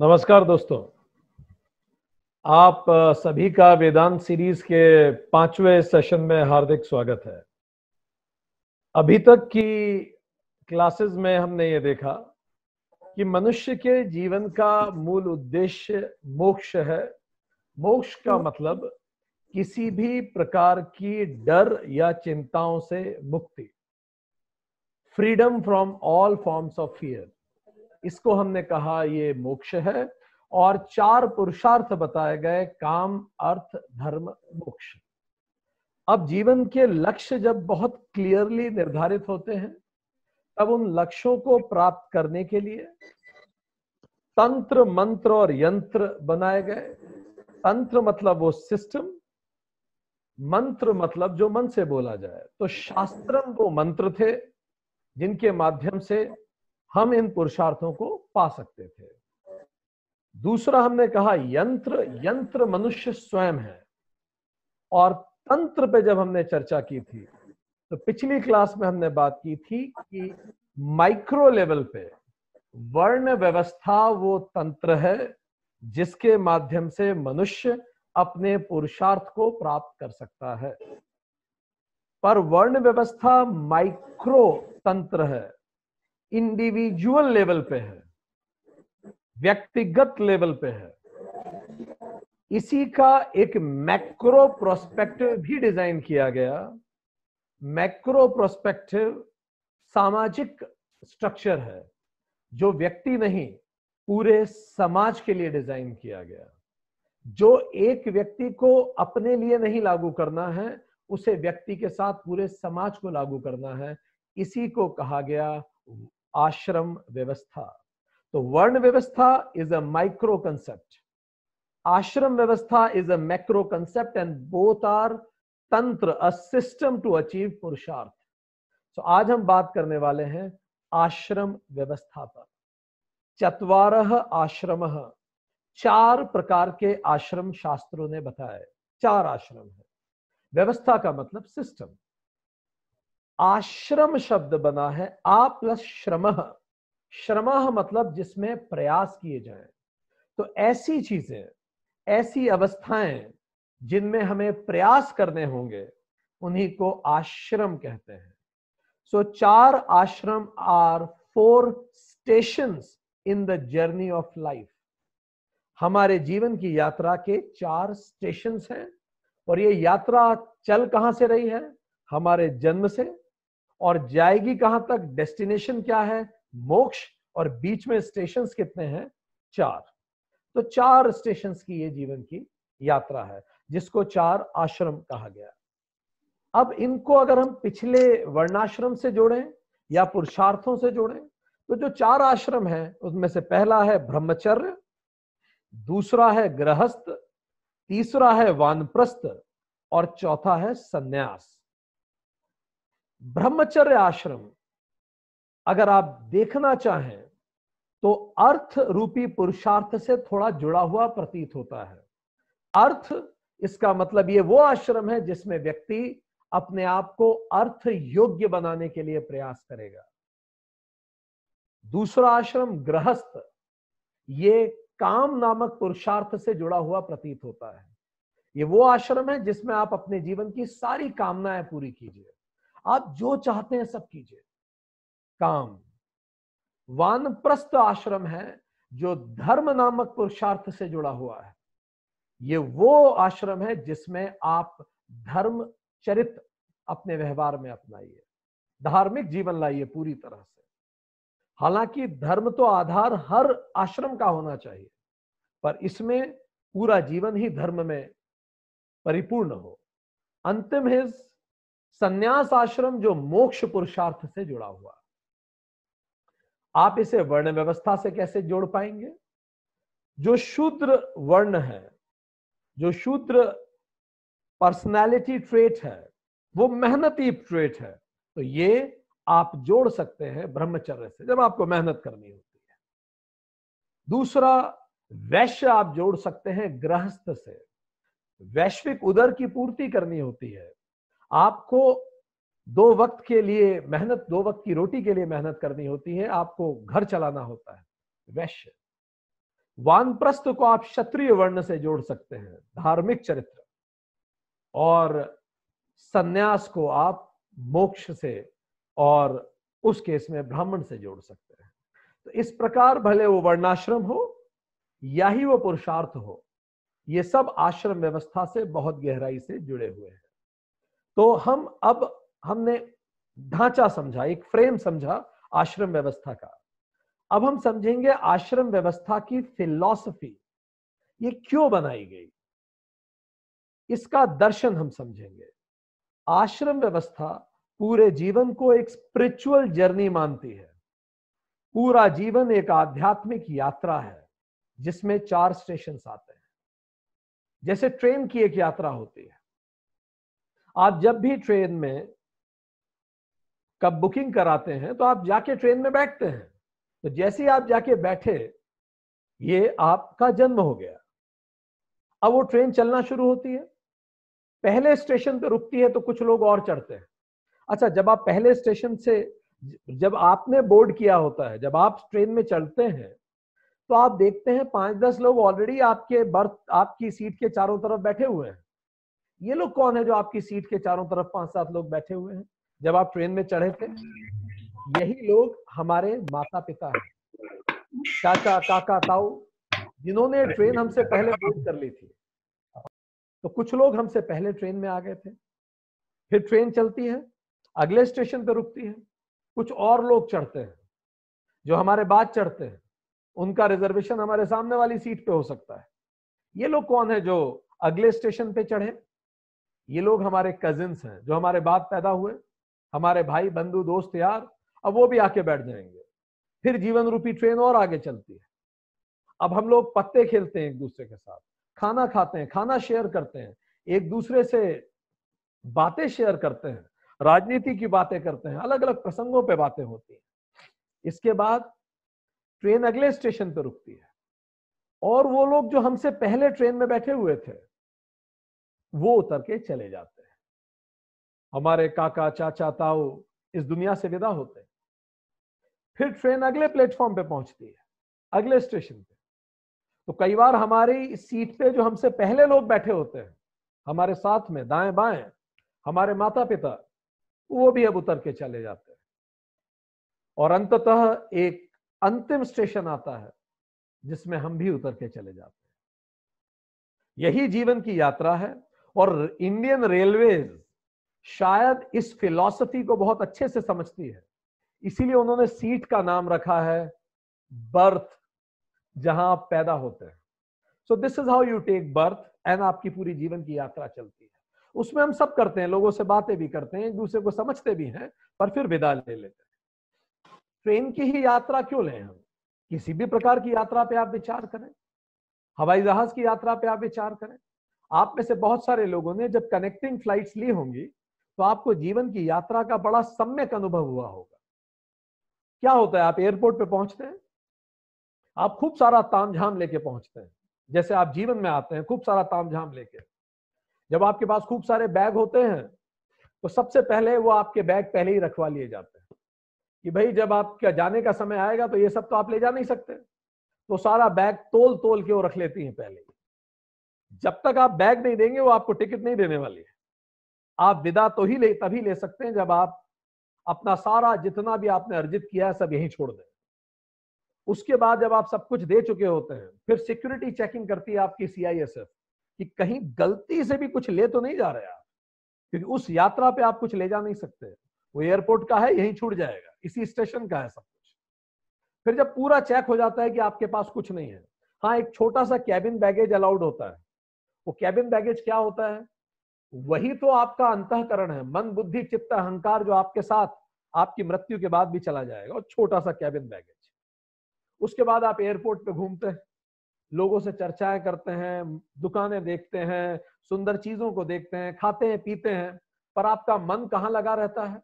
नमस्कार दोस्तों आप सभी का वेदांत सीरीज के पांचवें सेशन में हार्दिक स्वागत है अभी तक की क्लासेस में हमने ये देखा कि मनुष्य के जीवन का मूल उद्देश्य मोक्ष है मोक्ष का मतलब किसी भी प्रकार की डर या चिंताओं से मुक्ति freedom from all forms of fear इसको हमने कहा ये मोक्ष है और चार पुरुषार्थ बताए गए काम अर्थ धर्म मोक्ष अब जीवन के लक्ष्य जब बहुत क्लियरली निर्धारित होते हैं तब उन लक्ष्यों को प्राप्त करने के लिए तंत्र मंत्र और यंत्र बनाए गए तंत्र मतलब वो सिस्टम मंत्र मतलब जो मन से बोला जाए तो शास्त्रम वो मंत्र थे जिनके माध्यम से हम इन पुरुषार्थों को पा सकते थे दूसरा हमने कहा यंत्र यंत्र मनुष्य स्वयं है और तंत्र पे जब हमने चर्चा की थी तो पिछली क्लास में हमने बात की थी कि माइक्रो लेवल पे वर्ण व्यवस्था वो तंत्र है जिसके माध्यम से मनुष्य अपने पुरुषार्थ को प्राप्त कर सकता है पर वर्ण व्यवस्था माइक्रो तंत्र है इंडिविजुअल लेवल पे है व्यक्तिगत लेवल पे है इसी का एक मैक्रो प्रोस्पेक्टिव भी डिजाइन किया गया मैक्रो प्रोस्पेक्टिव सामाजिक स्ट्रक्चर है जो व्यक्ति नहीं पूरे समाज के लिए डिजाइन किया गया जो एक व्यक्ति को अपने लिए नहीं लागू करना है उसे व्यक्ति के साथ पूरे समाज को लागू करना है इसी को कहा गया आश्रम व्यवस्था तो वर्ण व्यवस्था is a micro concept ashram vyavastha is a macro concept and both are tantra a system to achieve पुरुषार्थ सो आज हम बात करने वाले हैं आश्रम व्यवस्था पर चतवार आश्रम चार प्रकार के आश्रम शास्त्रों ने बताया चार आश्रम है व्यवस्था का मतलब सिस्टम आश्रम शब्द बना है आ प्लस श्रम श्रम मतलब जिसमें प्रयास किए जाए तो ऐसी चीजें ऐसी अवस्थाएं जिनमें हमें प्रयास करने होंगे उन्हीं को आश्रम कहते हैं सो so, चार आश्रम are four station in the journey of life हमारे जीवन की यात्रा के चार स्टेशन हैं और ये यात्रा चल कहां से रही है हमारे जन्म से और जाएगी कहां तक डेस्टिनेशन क्या है मोक्ष और बीच में स्टेशन कितने हैं चार तो चार स्टेशन की ये जीवन की यात्रा है जिसको चार आश्रम कहा गया अब इनको अगर हम पिछले वर्णाश्रम से जोड़ें या पुरुषार्थों से जोड़ें तो जो चार आश्रम है उसमें से पहला है ब्रह्मचर्य दूसरा है गृहस्थ तीसरा है वानप्रस्थ और चौथा है सन्यास ब्रह्मचर्य आश्रम अगर आप देखना चाहें तो अर्थ रूपी पुरुषार्थ से थोड़ा जुड़ा हुआ प्रतीत होता है अर्थ इसका मतलब ये वो आश्रम है जिसमें व्यक्ति अपने आप को अर्थ योग्य बनाने के लिए प्रयास करेगा दूसरा आश्रम गृहस्थ ये काम नामक पुरुषार्थ से जुड़ा हुआ प्रतीत होता है ये वो आश्रम है जिसमें आप अपने जीवन की सारी कामनाएं पूरी कीजिए आप जो चाहते हैं सब कीजिए काम वानप्रस्थ आश्रम है जो धर्म नामक पुरुषार्थ से जुड़ा हुआ है ये वो आश्रम है जिसमें आप धर्म चरित अपने व्यवहार में अपनाइए धार्मिक जीवन लाइए पूरी तरह से हालांकि धर्म तो आधार हर आश्रम का होना चाहिए पर इसमें पूरा जीवन ही धर्म में परिपूर्ण हो अंतिम हिज संन्यास आश्रम जो मोक्ष पुरुषार्थ से जुड़ा हुआ आप इसे वर्ण व्यवस्था से कैसे जोड़ पाएंगे जो शूद्र वर्ण है जो शूद्र पर्सनालिटी ट्रेट है वो मेहनती ट्रेट है तो ये आप जोड़ सकते हैं ब्रह्मचर्य से जब आपको मेहनत करनी होती है दूसरा वैश्य आप जोड़ सकते हैं गृहस्थ से वैश्विक उदर की पूर्ति करनी होती है आपको दो वक्त के लिए मेहनत दो वक्त की रोटी के लिए मेहनत करनी होती है आपको घर चलाना होता है वैश्य वानप्रस्थ को आप क्षत्रिय वर्ण से जोड़ सकते हैं धार्मिक चरित्र और सन्यास को आप मोक्ष से और उस केस में ब्राह्मण से जोड़ सकते हैं तो इस प्रकार भले वो वर्णाश्रम हो या ही वो पुरुषार्थ हो ये सब आश्रम व्यवस्था से बहुत गहराई से जुड़े हुए हैं तो हम अब हमने ढांचा समझा एक फ्रेम समझा आश्रम व्यवस्था का अब हम समझेंगे आश्रम व्यवस्था की फिलॉसफी ये क्यों बनाई गई इसका दर्शन हम समझेंगे आश्रम व्यवस्था पूरे जीवन को एक स्पिरिचुअल जर्नी मानती है पूरा जीवन एक आध्यात्मिक यात्रा है जिसमें चार स्टेशन आते हैं जैसे ट्रेन की एक यात्रा होती है आप जब भी ट्रेन में कब बुकिंग कराते हैं तो आप जाके ट्रेन में बैठते हैं तो जैसे ही आप जाके बैठे ये आपका जन्म हो गया अब वो ट्रेन चलना शुरू होती है पहले स्टेशन पे रुकती है तो कुछ लोग और चढ़ते हैं अच्छा जब आप पहले स्टेशन से जब आपने बोर्ड किया होता है जब आप ट्रेन में चढ़ते हैं तो आप देखते हैं पांच दस लोग ऑलरेडी आपके बर्थ आपकी सीट के चारों तरफ बैठे हुए हैं ये लोग कौन है जो आपकी सीट के चारों तरफ पांच सात लोग बैठे हुए हैं जब आप ट्रेन में चढ़े थे यही लोग हमारे माता पिता हैं चाचा काका ताऊ जिन्होंने ट्रेन हमसे पहले बुक कर ली थी तो कुछ लोग हमसे पहले ट्रेन में आ गए थे फिर ट्रेन चलती है अगले स्टेशन पर रुकती है कुछ और लोग चढ़ते हैं जो हमारे बाद चढ़ते हैं उनका रिजर्वेशन हमारे सामने वाली सीट पे हो सकता है ये लोग कौन है जो अगले स्टेशन पे चढ़े ये लोग हमारे कजिन्स हैं जो हमारे बाद पैदा हुए हमारे भाई बंधु दोस्त यार अब वो भी आके बैठ जाएंगे फिर जीवन रूपी ट्रेन और आगे चलती है अब हम लोग पत्ते खेलते हैं एक दूसरे के साथ खाना खाते हैं खाना शेयर करते हैं एक दूसरे से बातें शेयर करते हैं राजनीति की बातें करते हैं अलग अलग प्रसंगों पे बातें होती हैं इसके बाद ट्रेन अगले स्टेशन पर रुकती है और वो लोग जो हमसे पहले ट्रेन में बैठे हुए थे वो उतर के चले जाते हैं हमारे काका चाचा ताऊ इस दुनिया से विदा होते हैं फिर ट्रेन अगले प्लेटफॉर्म पे पहुंचती है अगले स्टेशन पे तो कई बार हमारी सीट पे जो हमसे पहले लोग बैठे होते हैं हमारे साथ में दाएं बाएं हमारे माता पिता वो भी अब उतर के चले जाते हैं और अंततः एक अंतिम स्टेशन आता है जिसमें हम भी उतर के चले जाते हैं यही जीवन की यात्रा है और इंडियन रेलवे शायद इस फिलॉसफी को बहुत अच्छे से समझती है इसीलिए उन्होंने सीट का नाम रखा है बर्थ जहां आप पैदा होते हैं so this is how you take birth and आपकी पूरी जीवन की यात्रा चलती है उसमें हम सब करते हैं लोगों से बातें भी करते हैं एक दूसरे को समझते भी हैं पर फिर विदा ले लेते हैं ट्रेन की ही यात्रा क्यों लें हम किसी भी प्रकार की यात्रा पे आप विचार करें हवाई जहाज की यात्रा पे आप विचार करें आप में से बहुत सारे लोगों ने जब कनेक्टिंग फ्लाइट्स ली होंगी तो आपको जीवन की यात्रा का बड़ा सम्यक अनुभव हुआ होगा क्या होता है आप एयरपोर्ट पे पहुंचते हैं आप खूब सारा ताम झाम लेके पहुंचते हैं जैसे आप जीवन में आते हैं खूब सारा ताम झाम लेके जब आपके पास खूब सारे बैग होते हैं तो सबसे पहले वो आपके बैग पहले ही रखवा लिए जाते हैं कि भाई जब आपका जाने का समय आएगा तो ये सब तो आप ले जा नहीं सकते तो सारा बैग तोल तोल के वो रख लेती हैं पहले जब तक आप बैग नहीं देंगे वो आपको टिकट नहीं देने वाली है आप विदा तो ही ले तभी ले सकते हैं जब आप अपना सारा जितना भी आपने अर्जित किया है सब यहीं छोड़ दें उसके बाद जब आप सब कुछ दे चुके होते हैं फिर सिक्योरिटी चेकिंग करती है आपकी सीआईएसएफ कि कहीं गलती से भी कुछ ले तो नहीं जा रहे आप क्योंकि उस यात्रा पे आप कुछ ले जा नहीं सकते वो एयरपोर्ट का है यहीं छूट जाएगा इसी स्टेशन का है सब कुछ फिर जब पूरा चेक हो जाता है कि आपके पास कुछ नहीं है हाँ एक छोटा सा कैबिन बैगेज अलाउड होता है वो कैबिन बैगेज क्या होता है वही तो आपका अंतकरण है मन बुद्धि चित्त अहंकार जो आपके साथ आपकी मृत्यु के बाद भी चला जाएगा और छोटा सा कैबिन बैगेज उसके बाद आप एयरपोर्ट पे घूमते हैं लोगों से चर्चाएं करते हैं दुकानें देखते हैं सुंदर चीजों को देखते हैं खाते हैं पीते हैं पर आपका मन कहाँ लगा रहता है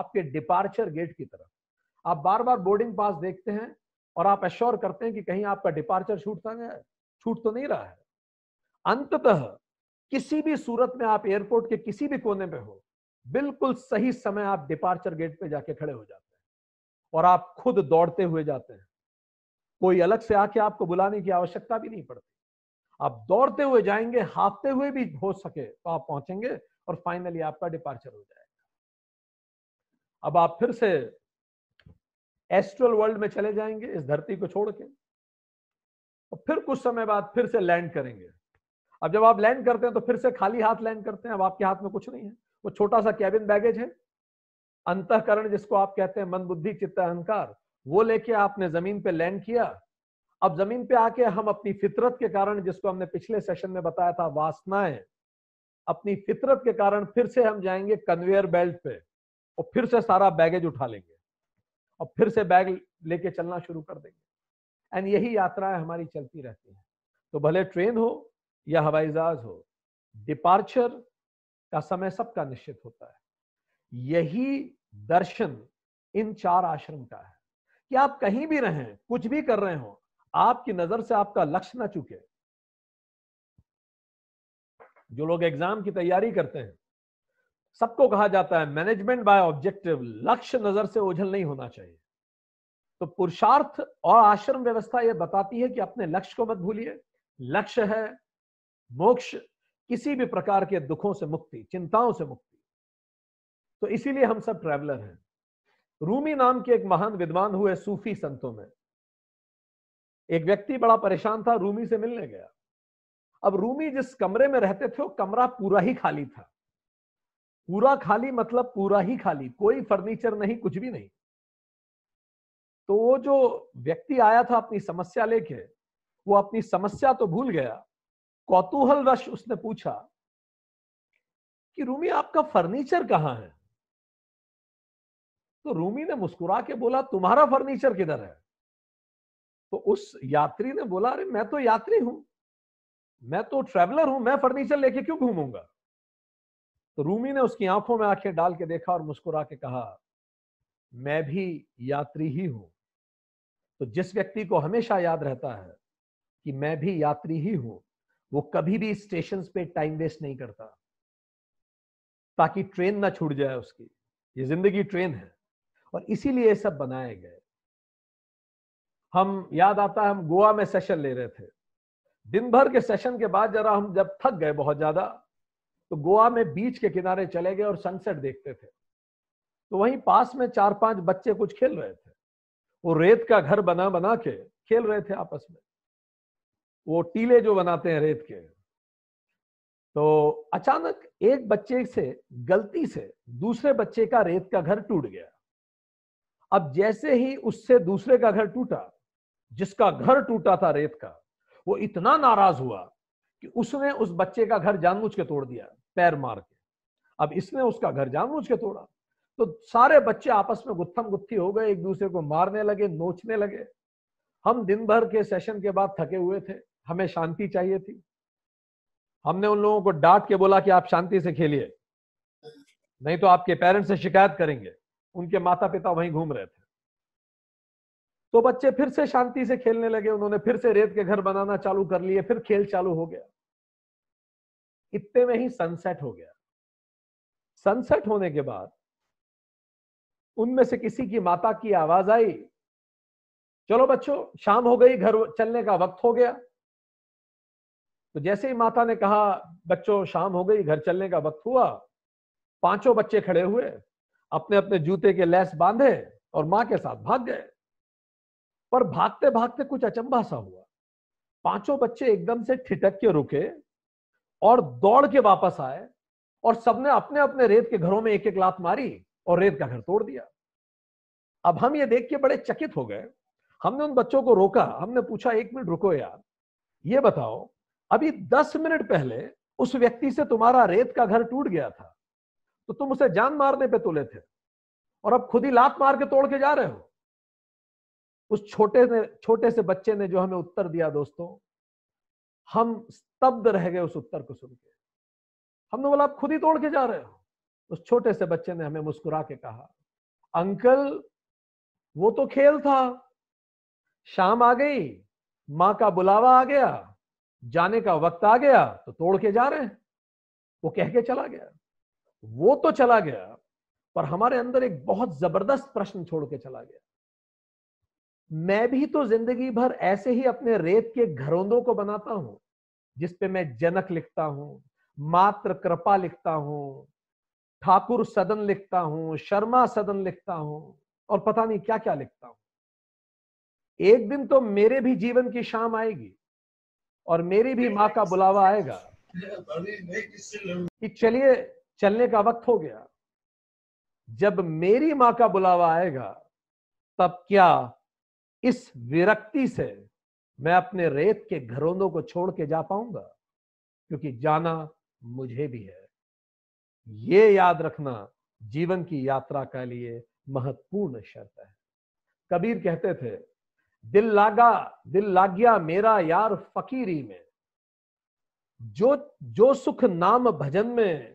आपके डिपार्चर गेट की तरफ आप बार बार बोर्डिंग पास देखते हैं और आप एश्योर करते हैं कि कहीं आपका डिपार्चर छूट ना छूट तो नहीं रहा है अंततः किसी भी सूरत में आप एयरपोर्ट के किसी भी कोने में हो बिल्कुल सही समय आप डिपार्चर गेट पे जाके खड़े हो जाते हैं और आप खुद दौड़ते हुए जाते हैं कोई अलग से आके आपको बुलाने की आवश्यकता भी नहीं पड़ती आप दौड़ते हुए जाएंगे हाफते हुए भी हो सके तो आप पहुंचेंगे और फाइनली आपका डिपार्चर हो जाएगा अब आप फिर से एस्ट्रल वर्ल्ड में चले जाएंगे इस धरती को छोड़ के और फिर कुछ समय बाद फिर से लैंड करेंगे अब जब आप लैंड करते हैं तो फिर से खाली हाथ लैंड करते हैं अब आपके हाथ में कुछ नहीं है वो छोटा सा कैबिन बैगेज है अंतकरण जिसको आप कहते हैं मन बुद्धि चित्त अहंकार वो लेके आपने जमीन पे लैंड किया अब जमीन पे आके हम अपनी फितरत के कारण जिसको हमने पिछले सेशन में बताया था वासनाएं अपनी फितरत के कारण फिर से हम जाएंगे कन्वेयर बेल्ट पे और फिर से सारा बैगेज उठा लेंगे और फिर से बैग लेके चलना शुरू कर देंगे एंड यही यात्राएं हमारी चलती रहती हैं तो भले ट्रेन हो या हवाई जहाज हो डिपार्चर का समय सबका निश्चित होता है यही दर्शन इन चार आश्रम का है कि आप कहीं भी रहें कुछ भी कर रहे हो आपकी नजर से आपका लक्ष्य ना चुके जो लोग एग्जाम की तैयारी करते हैं सबको कहा जाता है मैनेजमेंट बाय ऑब्जेक्टिव लक्ष्य नजर से ओझल नहीं होना चाहिए तो पुरुषार्थ और आश्रम व्यवस्था यह बताती है कि अपने लक्ष्य को मत भूलिए लक्ष्य है मोक्ष किसी भी प्रकार के दुखों से मुक्ति चिंताओं से मुक्ति तो इसीलिए हम सब ट्रैवलर हैं रूमी नाम के एक महान विद्वान हुए सूफी संतों में एक व्यक्ति बड़ा परेशान था रूमी से मिलने गया अब रूमी जिस कमरे में रहते थे वो कमरा पूरा ही खाली था पूरा खाली मतलब पूरा ही खाली कोई फर्नीचर नहीं कुछ भी नहीं तो वो जो व्यक्ति आया था अपनी समस्या लेके वो अपनी समस्या तो भूल गया कौतूहल रश उसने पूछा कि रूमी आपका फर्नीचर कहां है तो रूमी ने मुस्कुरा के बोला तुम्हारा फर्नीचर किधर है तो उस यात्री ने बोला अरे मैं तो यात्री हूं मैं तो ट्रेवलर हूं मैं फर्नीचर लेके क्यों घूमूंगा तो रूमी ने उसकी आंखों में आंखें डाल के देखा और मुस्कुरा के कहा मैं भी यात्री ही हूं तो जिस व्यक्ति को हमेशा याद रहता है कि मैं भी यात्री ही हूं वो कभी भी स्टेशन पे टाइम वेस्ट नहीं करता ताकि ट्रेन ना छूट जाए उसकी ये जिंदगी ट्रेन है और इसीलिए सब बनाए गए हम याद आता है हम गोवा में सेशन ले रहे थे दिन भर के सेशन के बाद जरा हम जब थक गए बहुत ज्यादा तो गोवा में बीच के किनारे चले गए और सनसेट देखते थे तो वहीं पास में चार पांच बच्चे कुछ खेल रहे थे वो रेत का घर बना बना के खेल रहे थे आपस में वो टीले जो बनाते हैं रेत के तो अचानक एक बच्चे से गलती से दूसरे बच्चे का रेत का घर टूट गया अब जैसे ही उससे दूसरे का घर टूटा जिसका घर टूटा था रेत का वो इतना नाराज हुआ कि उसने उस बच्चे का घर जानबूझ के तोड़ दिया पैर मार के अब इसने उसका घर जानबूझ के तोड़ा तो सारे बच्चे आपस में गुत्थम गुत्थी हो गए एक दूसरे को मारने लगे नोचने लगे हम दिन भर के सेशन के बाद थके हुए थे हमें शांति चाहिए थी हमने उन लोगों को डांट के बोला कि आप शांति से खेलिए नहीं तो आपके पेरेंट्स से शिकायत करेंगे उनके माता पिता वहीं घूम रहे थे तो बच्चे फिर से शांति से खेलने लगे उन्होंने फिर से रेत के घर बनाना चालू कर लिए फिर खेल चालू हो गया इतने में ही सनसेट हो गया सनसेट होने के बाद उनमें से किसी की माता की आवाज आई चलो बच्चों शाम हो गई घर चलने का वक्त हो गया तो जैसे ही माता ने कहा बच्चों शाम हो गई घर चलने का वक्त हुआ पांचों बच्चे खड़े हुए अपने अपने जूते के लैस बांधे और माँ के साथ भाग गए पर भागते भागते कुछ अचंभा सा हुआ पांचों बच्चे एकदम से ठिटक के रुके और दौड़ के वापस आए और सबने अपने अपने रेत के घरों में एक एक लात मारी और रेत का घर तोड़ दिया अब हम ये देख के बड़े चकित हो गए हमने उन बच्चों को रोका हमने पूछा एक मिनट रुको यार ये बताओ अभी दस मिनट पहले उस व्यक्ति से तुम्हारा रेत का घर टूट गया था तो तुम उसे जान मारने पे तुले थे और अब खुद ही लात मार के तोड़ के जा रहे हो उस छोटे ने छोटे से बच्चे ने जो हमें उत्तर दिया दोस्तों हम स्तब्ध रह गए उस उत्तर को सुन के हमने बोला आप खुद ही तोड़ के जा रहे हो उस छोटे से बच्चे ने हमें मुस्कुरा के कहा अंकल वो तो खेल था शाम आ गई माँ का बुलावा आ गया जाने का वक्त आ गया तो तोड़ के जा रहे हैं वो कह के चला गया वो तो चला गया पर हमारे अंदर एक बहुत जबरदस्त प्रश्न छोड़ के चला गया मैं भी तो जिंदगी भर ऐसे ही अपने रेत के घरोंदों को बनाता हूं जिसपे मैं जनक लिखता हूं मात्र कृपा लिखता हूं ठाकुर सदन लिखता हूं शर्मा सदन लिखता हूं और पता नहीं क्या क्या लिखता हूं एक दिन तो मेरे भी जीवन की शाम आएगी और मेरी भी माँ का बुलावा आएगा कि चलिए चलने का वक्त हो गया जब मेरी माँ का बुलावा आएगा तब क्या इस विरक्ति से मैं अपने रेत के घरोंदों को छोड़ के जा पाऊंगा क्योंकि जाना मुझे भी है ये याद रखना जीवन की यात्रा के लिए महत्वपूर्ण शर्त है कबीर कहते थे दिल लागा दिल लाग गया मेरा यार फकीरी में जो जो सुख नाम भजन में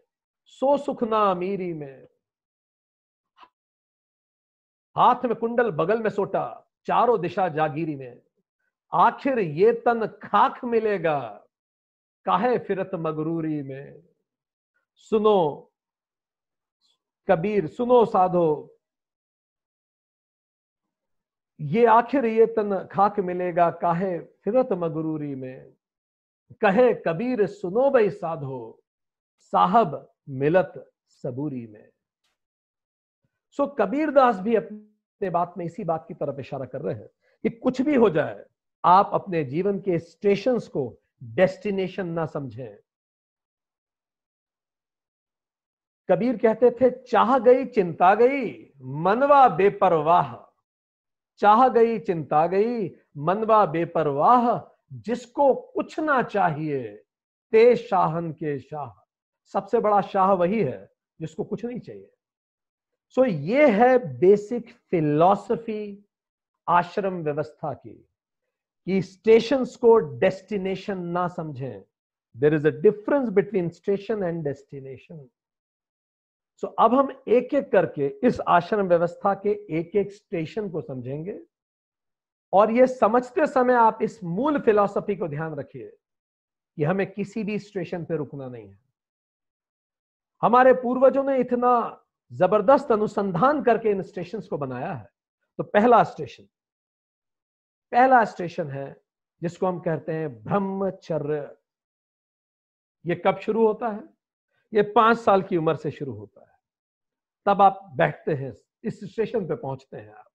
सो सुख ना अमीरी में हाथ में कुंडल बगल में सोटा चारों दिशा जागीरी में आखिर ये तन खाक मिलेगा काहे फिरत मगरूरी में सुनो कबीर सुनो साधो ये आखिर ये तन खाक मिलेगा काहे फिरत मगरूरी में कहे कबीर सुनो भाई साधो साहब मिलत सबूरी में सो कबीर दास भी अपने बात में इसी बात की तरफ इशारा कर रहे हैं कि कुछ भी हो जाए आप अपने जीवन के स्टेशन को डेस्टिनेशन ना समझें कबीर कहते थे चाह गई चिंता गई मनवा बेपरवाह चाह गई चिंता गई मनवा बेपरवाह जिसको कुछ ना चाहिए ते शाहन के शाह सबसे बड़ा शाह वही है जिसको कुछ नहीं चाहिए सो so, ये है बेसिक फिलॉसफी आश्रम व्यवस्था की कि स्टेशन को डेस्टिनेशन ना समझें there is a difference between station and destination so तो अब हम एक एक करके इस आश्रम व्यवस्था के एक एक स्टेशन को समझेंगे और ये समझते समय आप इस मूल फिलॉसफी को ध्यान रखिए कि हमें किसी भी स्टेशन पर रुकना नहीं है हमारे पूर्वजों ने इतना जबरदस्त अनुसंधान करके इन स्टेशन को बनाया है तो पहला स्टेशन पहला स्टेशन है जिसको हम कहते हैं ब्रह्मचर्य ये कब शुरू होता है ये पांच साल की उम्र से शुरू होता है तब आप बैठते हैं इस स्टेशन पे पहुंचते हैं आप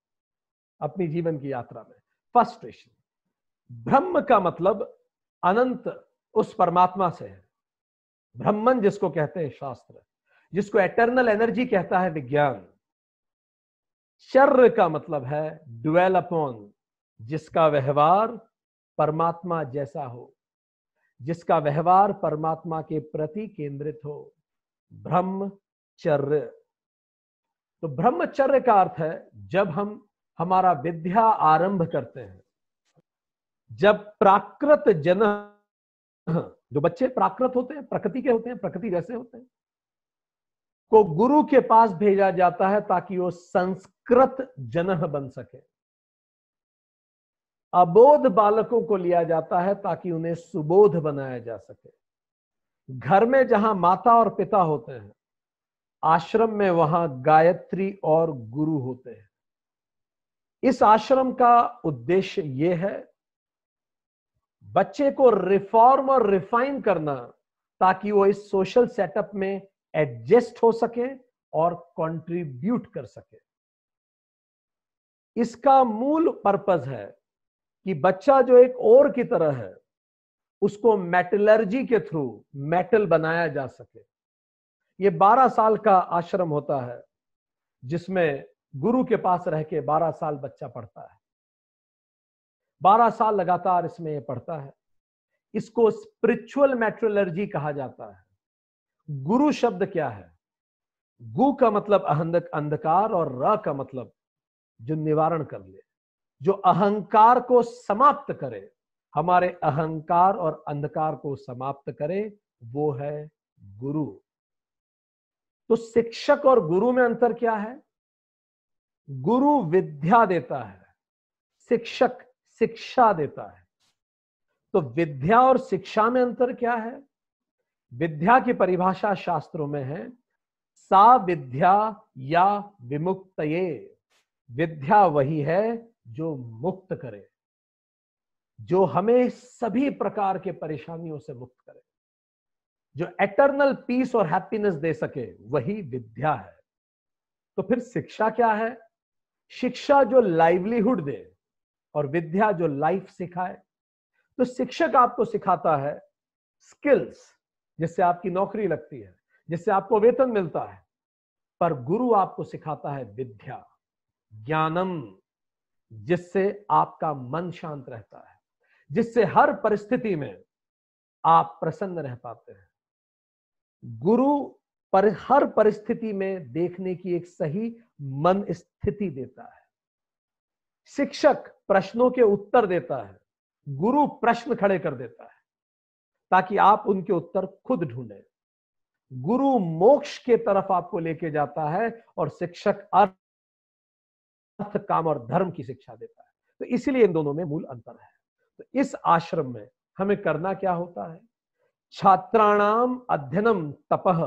अपनी जीवन की यात्रा में फर्स्ट स्टेशन ब्रह्म का मतलब अनंत उस परमात्मा से है ब्रह्मन जिसको कहते हैं शास्त्र जिसको एटर्नल एनर्जी कहता है विज्ञान शर्र का मतलब है डुवेल अपॉन जिसका व्यवहार परमात्मा जैसा हो जिसका व्यवहार परमात्मा के प्रति केंद्रित हो ब्रह्म चर्र तो ब्रह्मचर्य का अर्थ है जब हम हमारा विद्या आरंभ करते हैं जब प्राकृत जन जो बच्चे प्राकृत होते हैं प्रकृति के होते हैं प्रकृति जैसे होते हैं को गुरु के पास भेजा जाता है ताकि वो संस्कृत जनह बन सके अबोध बालकों को लिया जाता है ताकि उन्हें सुबोध बनाया जा सके घर में जहां माता और पिता होते हैं आश्रम में वहां गायत्री और गुरु होते हैं इस आश्रम का उद्देश्य यह है बच्चे को रिफॉर्म और रिफाइन करना ताकि वो इस सोशल सेटअप में एडजस्ट हो सके और कंट्रीब्यूट कर सके इसका मूल पर्पज है कि बच्चा जो एक और की तरह है उसको मेटलर्जी के थ्रू मेटल बनाया जा सके ये बारह साल का आश्रम होता है जिसमें गुरु के पास रह के बारह साल बच्चा पढ़ता है बारह साल लगातार इसमें ये पढ़ता है इसको स्पिरिचुअल मैट्रोलर्जी कहा जाता है गुरु शब्द क्या है गु का मतलब अहंधक अंधकार और र का मतलब जो निवारण कर ले जो अहंकार को समाप्त करे हमारे अहंकार और अंधकार को समाप्त करे वो है गुरु तो शिक्षक और गुरु में अंतर क्या है गुरु विद्या देता है शिक्षक शिक्षा देता है तो विद्या और शिक्षा में अंतर क्या है विद्या की परिभाषा शास्त्रों में है सा विद्या या विमुक्त ये विद्या वही है जो मुक्त करे जो हमें सभी प्रकार के परेशानियों से मुक्त करे जो एटर्नल पीस और हैप्पीनेस दे सके वही विद्या है तो फिर शिक्षा क्या है शिक्षा जो लाइवलीहुड दे और विद्या जो लाइफ सिखाए तो शिक्षक आपको सिखाता है स्किल्स जिससे आपकी नौकरी लगती है जिससे आपको वेतन मिलता है पर गुरु आपको सिखाता है विद्या ज्ञानम जिससे आपका मन शांत रहता है जिससे हर परिस्थिति में आप प्रसन्न रह पाते हैं गुरु पर हर परिस्थिति में देखने की एक सही मन स्थिति देता है शिक्षक प्रश्नों के उत्तर देता है गुरु प्रश्न खड़े कर देता है ताकि आप उनके उत्तर खुद ढूंढें गुरु मोक्ष के तरफ आपको लेके जाता है और शिक्षक अर्थ काम और धर्म की शिक्षा देता है तो इसलिए इन दोनों में मूल अंतर है तो इस आश्रम में हमें करना क्या होता है छात्राणाम अध्ययनम तपह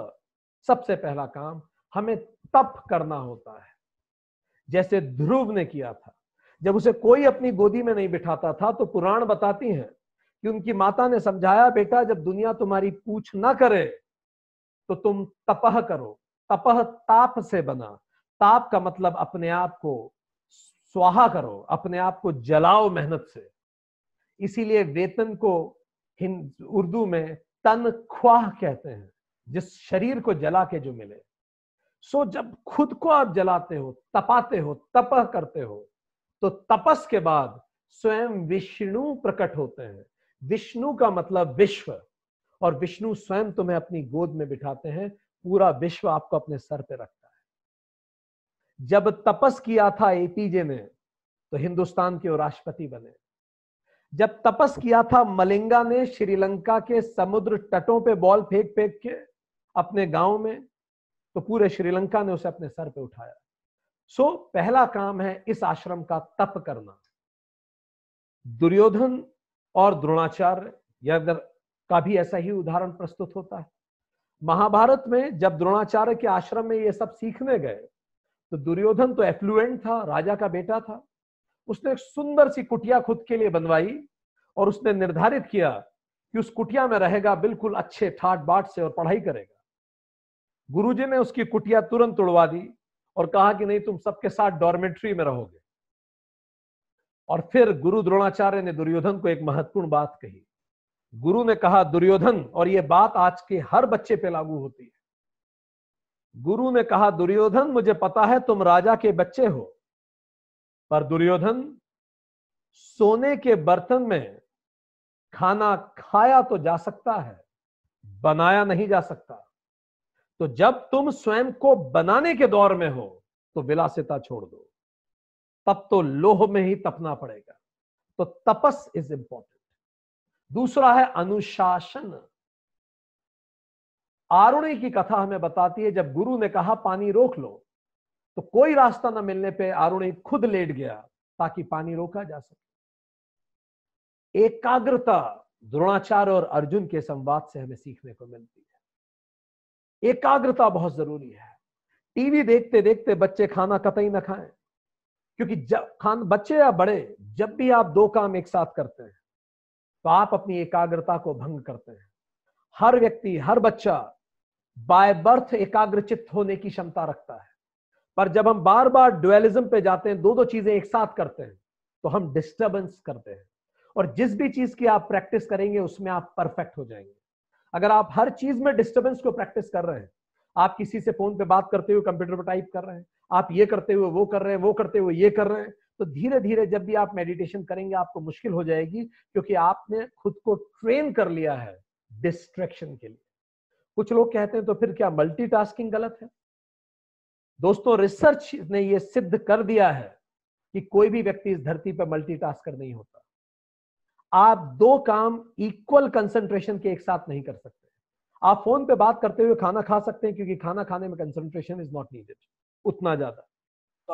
सबसे पहला काम हमें तप करना होता है जैसे ध्रुव ने किया था जब उसे कोई अपनी गोदी में नहीं बिठाता था तो पुराण बताती हैं कि उनकी माता ने समझाया बेटा जब दुनिया तुम्हारी पूछ ना करे तो तुम तपह करो तपह ताप से बना ताप का मतलब अपने आप को स्वाहा करो अपने आप को जलाओ मेहनत से इसीलिए वेतन को उर्दू में तनख्वाह कहते हैं जिस शरीर को जला के जो मिले सो जब खुद को आप जलाते हो तपाते हो तप करते हो तो तपस के बाद स्वयं विष्णु प्रकट होते हैं विष्णु का मतलब विश्व और विष्णु स्वयं तुम्हें अपनी गोद में बिठाते हैं पूरा विश्व आपको अपने सर पे रखता है जब तपस किया था एपीजे ने तो हिंदुस्तान के वो राष्ट्रपति बने जब तपस किया था मलिंगा ने श्रीलंका के समुद्र तटों पे बॉल फेंक फेंक के अपने गांव में तो पूरे श्रीलंका ने उसे अपने सर पे उठाया सो पहला काम है इस आश्रम का तप करना दुर्योधन और द्रोणाचार्य का भी ऐसा ही उदाहरण प्रस्तुत होता है महाभारत में जब द्रोणाचार्य के आश्रम में ये सब सीखने गए तो दुर्योधन तो एफ्लुएंट था राजा का बेटा था उसने एक सुंदर सी कुटिया खुद के लिए बनवाई और उसने निर्धारित किया कि उस कुटिया में रहेगा बिल्कुल अच्छे ठाट बाट से और पढ़ाई करेगा गुरुजी ने उसकी कुटिया तुरंत उड़वा दी और कहा कि नहीं तुम सबके साथ डॉर्मेट्री में रहोगे और फिर गुरु द्रोणाचार्य ने दुर्योधन को एक महत्वपूर्ण बात कही गुरु ने कहा दुर्योधन और ये बात आज के हर बच्चे पे लागू होती है गुरु ने कहा दुर्योधन मुझे पता है तुम राजा के बच्चे हो पर दुर्योधन सोने के बर्तन में खाना खाया तो जा सकता है बनाया नहीं जा सकता तो जब तुम स्वयं को बनाने के दौर में हो तो विलासिता छोड़ दो तब तो लोह में ही तपना पड़ेगा तो तपस इज इंपॉर्टेंट दूसरा है अनुशासन आरुणी की कथा हमें बताती है जब गुरु ने कहा पानी रोक लो तो कोई रास्ता न मिलने पे ही खुद लेट गया ताकि पानी रोका जा सके एकाग्रता द्रोणाचार्य और अर्जुन के संवाद से हमें सीखने को मिलती है एकाग्रता बहुत जरूरी है टीवी देखते देखते बच्चे खाना कतई ना खाएं क्योंकि जब खान बच्चे या बड़े जब भी आप दो काम एक साथ करते हैं तो आप अपनी एकाग्रता को भंग करते हैं हर व्यक्ति हर बच्चा बाय बर्थ एकाग्रचित होने की क्षमता रखता है पर जब हम बार बार डुअलिज्म पे जाते हैं दो दो चीजें एक साथ करते हैं तो हम डिस्टर्बेंस करते हैं और जिस भी चीज की आप प्रैक्टिस करेंगे उसमें आप परफेक्ट हो जाएंगे अगर आप हर चीज में डिस्टर्बेंस को प्रैक्टिस कर रहे हैं आप किसी से फोन पे बात करते हुए कंप्यूटर पर टाइप कर रहे हैं आप ये करते हुए वो कर रहे हैं वो करते हुए ये कर रहे हैं तो धीरे धीरे जब भी आप मेडिटेशन करेंगे आपको मुश्किल हो जाएगी क्योंकि आपने खुद को ट्रेन कर लिया है डिस्ट्रैक्शन के लिए कुछ लोग कहते हैं तो फिर क्या मल्टीटास्किंग गलत है दोस्तों रिसर्च ने यह सिद्ध कर दिया है कि कोई भी व्यक्ति इस धरती पर मल्टीटास्कर नहीं होता आप दो काम इक्वल कंसंट्रेशन के एक साथ नहीं कर सकते आप फोन पे बात करते हुए खाना खा सकते हैं क्योंकि खाना खाने में कंसंट्रेशन इज नॉट नीडेड उतना ज्यादा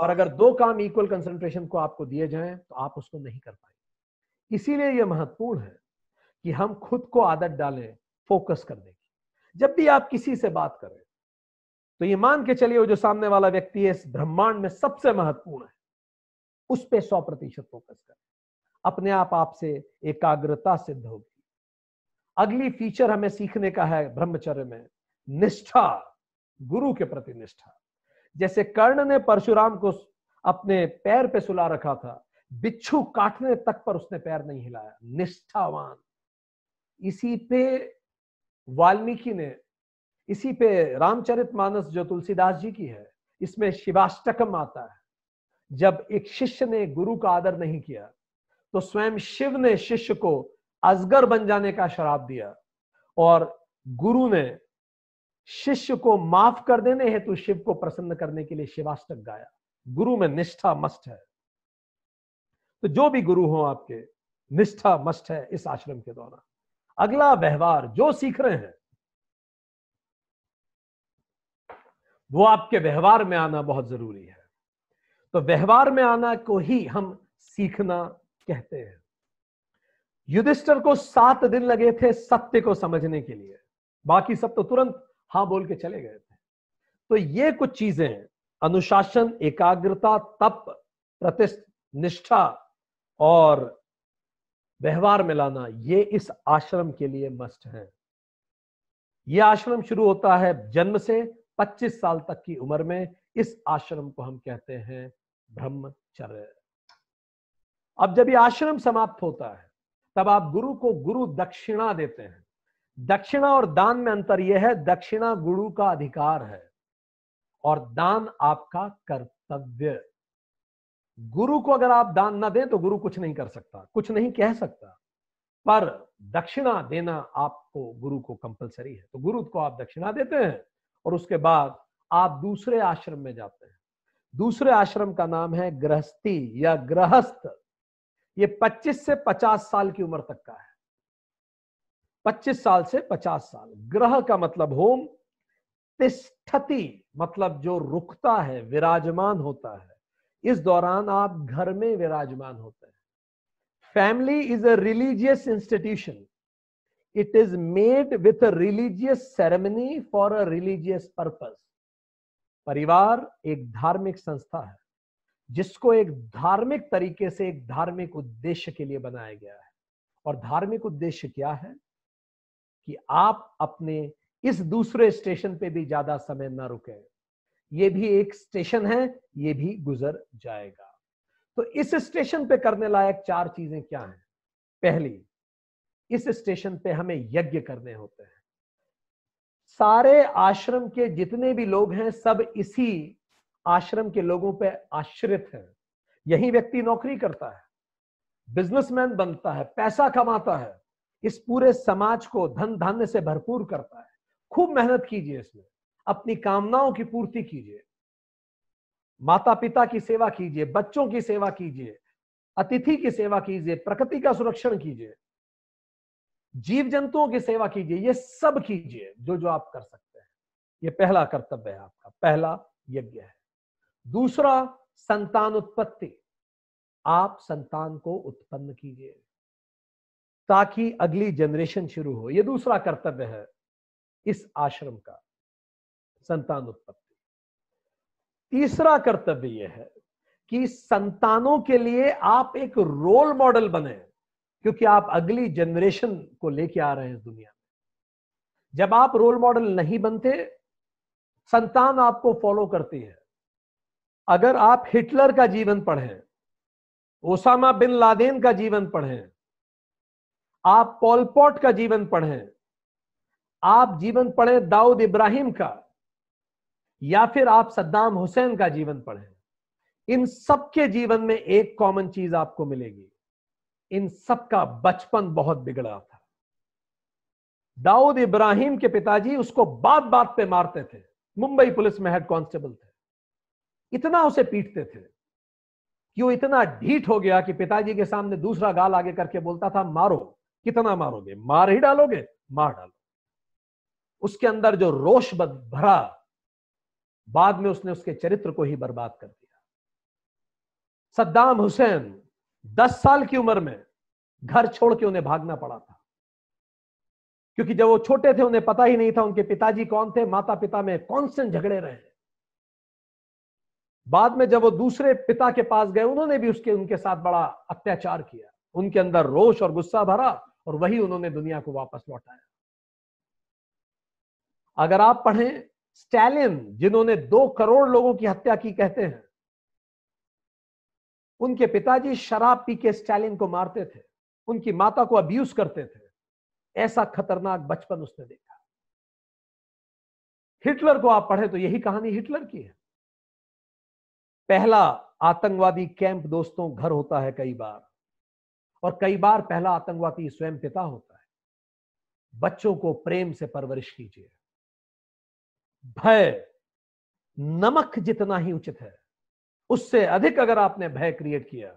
और अगर दो काम इक्वल कंसंट्रेशन को आपको दिए जाएं तो आप उसको नहीं कर पाएंगे इसीलिए यह महत्वपूर्ण है कि हम खुद को आदत डालें फोकस करने की जब भी आप किसी से बात करें तो ये मान के चलिए जो सामने वाला व्यक्ति है इस ब्रह्मांड में सबसे महत्वपूर्ण है उस पर सौ प्रतिशत फोकस कर अपने आप आपसे एकाग्रता सिद्ध होगी अगली फीचर हमें सीखने का है ब्रह्मचर्य में निष्ठा गुरु के प्रति निष्ठा जैसे कर्ण ने परशुराम को अपने पैर पे सुला रखा था बिच्छू काटने तक पर उसने पैर नहीं हिलाया निष्ठावान इसी पे वाल्मीकि ने इसी पे रामचरित मानस जो तुलसीदास जी की है इसमें शिवाष्टकम आता है जब एक शिष्य ने गुरु का आदर नहीं किया तो स्वयं शिव ने शिष्य को अजगर बन जाने का शराब दिया और गुरु ने शिष्य को माफ कर देने हेतु शिव को प्रसन्न करने के लिए शिवाष्टक गाया गुरु में निष्ठा मस्ट है तो जो भी गुरु हो आपके निष्ठा मस्ट है इस आश्रम के दौरान अगला व्यवहार जो सीख रहे हैं वो आपके व्यवहार में आना बहुत जरूरी है तो व्यवहार में आना को ही हम सीखना कहते हैं युधिष्ठर को सात दिन लगे थे सत्य को समझने के लिए बाकी सब तो तुरंत हाँ बोल के चले गए थे तो ये कुछ चीजें हैं अनुशासन एकाग्रता तप प्रतिष्ठ निष्ठा और व्यवहार में लाना ये इस आश्रम के लिए मस्ट है यह आश्रम शुरू होता है जन्म से 25 साल तक की उम्र में इस आश्रम को हम कहते हैं ब्रह्मचर्य अब जब ये आश्रम समाप्त होता है तब आप गुरु को गुरु दक्षिणा देते हैं दक्षिणा और दान में अंतर यह है दक्षिणा गुरु का अधिकार है और दान आपका कर्तव्य गुरु को अगर आप दान ना दें तो गुरु कुछ नहीं कर सकता कुछ नहीं कह सकता पर दक्षिणा देना आपको गुरु को कंपलसरी है तो गुरु को आप दक्षिणा देते हैं और उसके बाद आप दूसरे आश्रम में जाते हैं दूसरे आश्रम का नाम है गृहस्थी या गृहस्थ ये 25 से 50 साल की उम्र तक का है 25 साल से 50 साल ग्रह का मतलब होम तिष्ठति मतलब जो रुकता है विराजमान होता है इस दौरान आप घर में विराजमान होते हैं family is a religious institution it is made with a religious ceremony for a religious purpose परिवार एक धार्मिक संस्था है जिसको एक धार्मिक तरीके से एक धार्मिक उद्देश्य के लिए बनाया गया है और धार्मिक उद्देश्य क्या है कि आप अपने इस दूसरे स्टेशन पे भी ज्यादा समय ना रुके ये भी एक स्टेशन है ये भी गुजर जाएगा तो इस स्टेशन पे करने लायक चार चीजें क्या हैं पहली इस स्टेशन पे हमें यज्ञ करने होते हैं सारे आश्रम के जितने भी लोग हैं सब इसी आश्रम के लोगों पे आश्रित हैं यही व्यक्ति नौकरी करता है बिजनेसमैन बनता है पैसा कमाता है इस पूरे समाज को धन धान्य से भरपूर करता है खूब मेहनत कीजिए इसमें अपनी कामनाओं की पूर्ति कीजिए माता पिता की सेवा कीजिए बच्चों की सेवा कीजिए अतिथि की सेवा कीजिए प्रकृति का सुरक्षण कीजिए जीव जंतुओं की सेवा कीजिए ये सब कीजिए जो जो आप कर सकते हैं ये पहला कर्तव्य है आपका पहला यज्ञ है दूसरा संतान उत्पत्ति आप संतान को उत्पन्न कीजिए ताकि अगली जनरेशन शुरू हो यह दूसरा कर्तव्य है इस आश्रम का संतान उत्पत्ति तीसरा कर्तव्य यह है कि संतानों के लिए आप एक रोल मॉडल बने क्योंकि आप अगली जनरेशन को लेके आ रहे हैं इस दुनिया में जब आप रोल मॉडल नहीं बनते संतान आपको फॉलो करती है अगर आप हिटलर का जीवन पढ़ें ओसामा बिन लादेन का जीवन पढ़ें आप पॉलपॉट का जीवन पढ़ें आप जीवन पढ़ें दाऊद इब्राहिम का या फिर आप सद्दाम हुसैन का जीवन पढ़ें इन सबके जीवन में एक कॉमन चीज आपको मिलेगी इन सबका बचपन बहुत बिगड़ा था दाऊद इब्राहिम के पिताजी उसको बात बात पे मारते थे मुंबई पुलिस में हेड कांस्टेबल थे इतना उसे पीटते थे कि वो इतना ढीठ हो गया कि पिताजी के सामने दूसरा गाल आगे करके बोलता था मारो कितना मारोगे मार ही डालोगे मार डालो उसके अंदर जो रोष भरा बाद में उसने उसके चरित्र को ही बर्बाद कर दिया सद्दाम हुसैन दस साल की उम्र में घर छोड़ के उन्हें भागना पड़ा था क्योंकि जब वो छोटे थे उन्हें पता ही नहीं था उनके पिताजी कौन थे माता पिता में कॉन्स्टेंट झगड़े रहे बाद में जब वो दूसरे पिता के पास गए उन्होंने भी उसके उनके साथ बड़ा अत्याचार किया उनके अंदर रोष और गुस्सा भरा और वही उन्होंने दुनिया को वापस लौटाया अगर आप पढ़ें स्टैलिन जिन्होंने दो करोड़ लोगों की हत्या की कहते हैं उनके पिताजी शराब पी के स्टालिन को मारते थे उनकी माता को अब्यूज करते थे ऐसा खतरनाक बचपन उसने देखा हिटलर को आप पढ़े तो यही कहानी हिटलर की है पहला आतंकवादी कैंप दोस्तों घर होता है कई बार और कई बार पहला आतंकवादी स्वयं पिता होता है बच्चों को प्रेम से परवरिश कीजिए भय नमक जितना ही उचित है उससे अधिक अगर आपने भय क्रिएट किया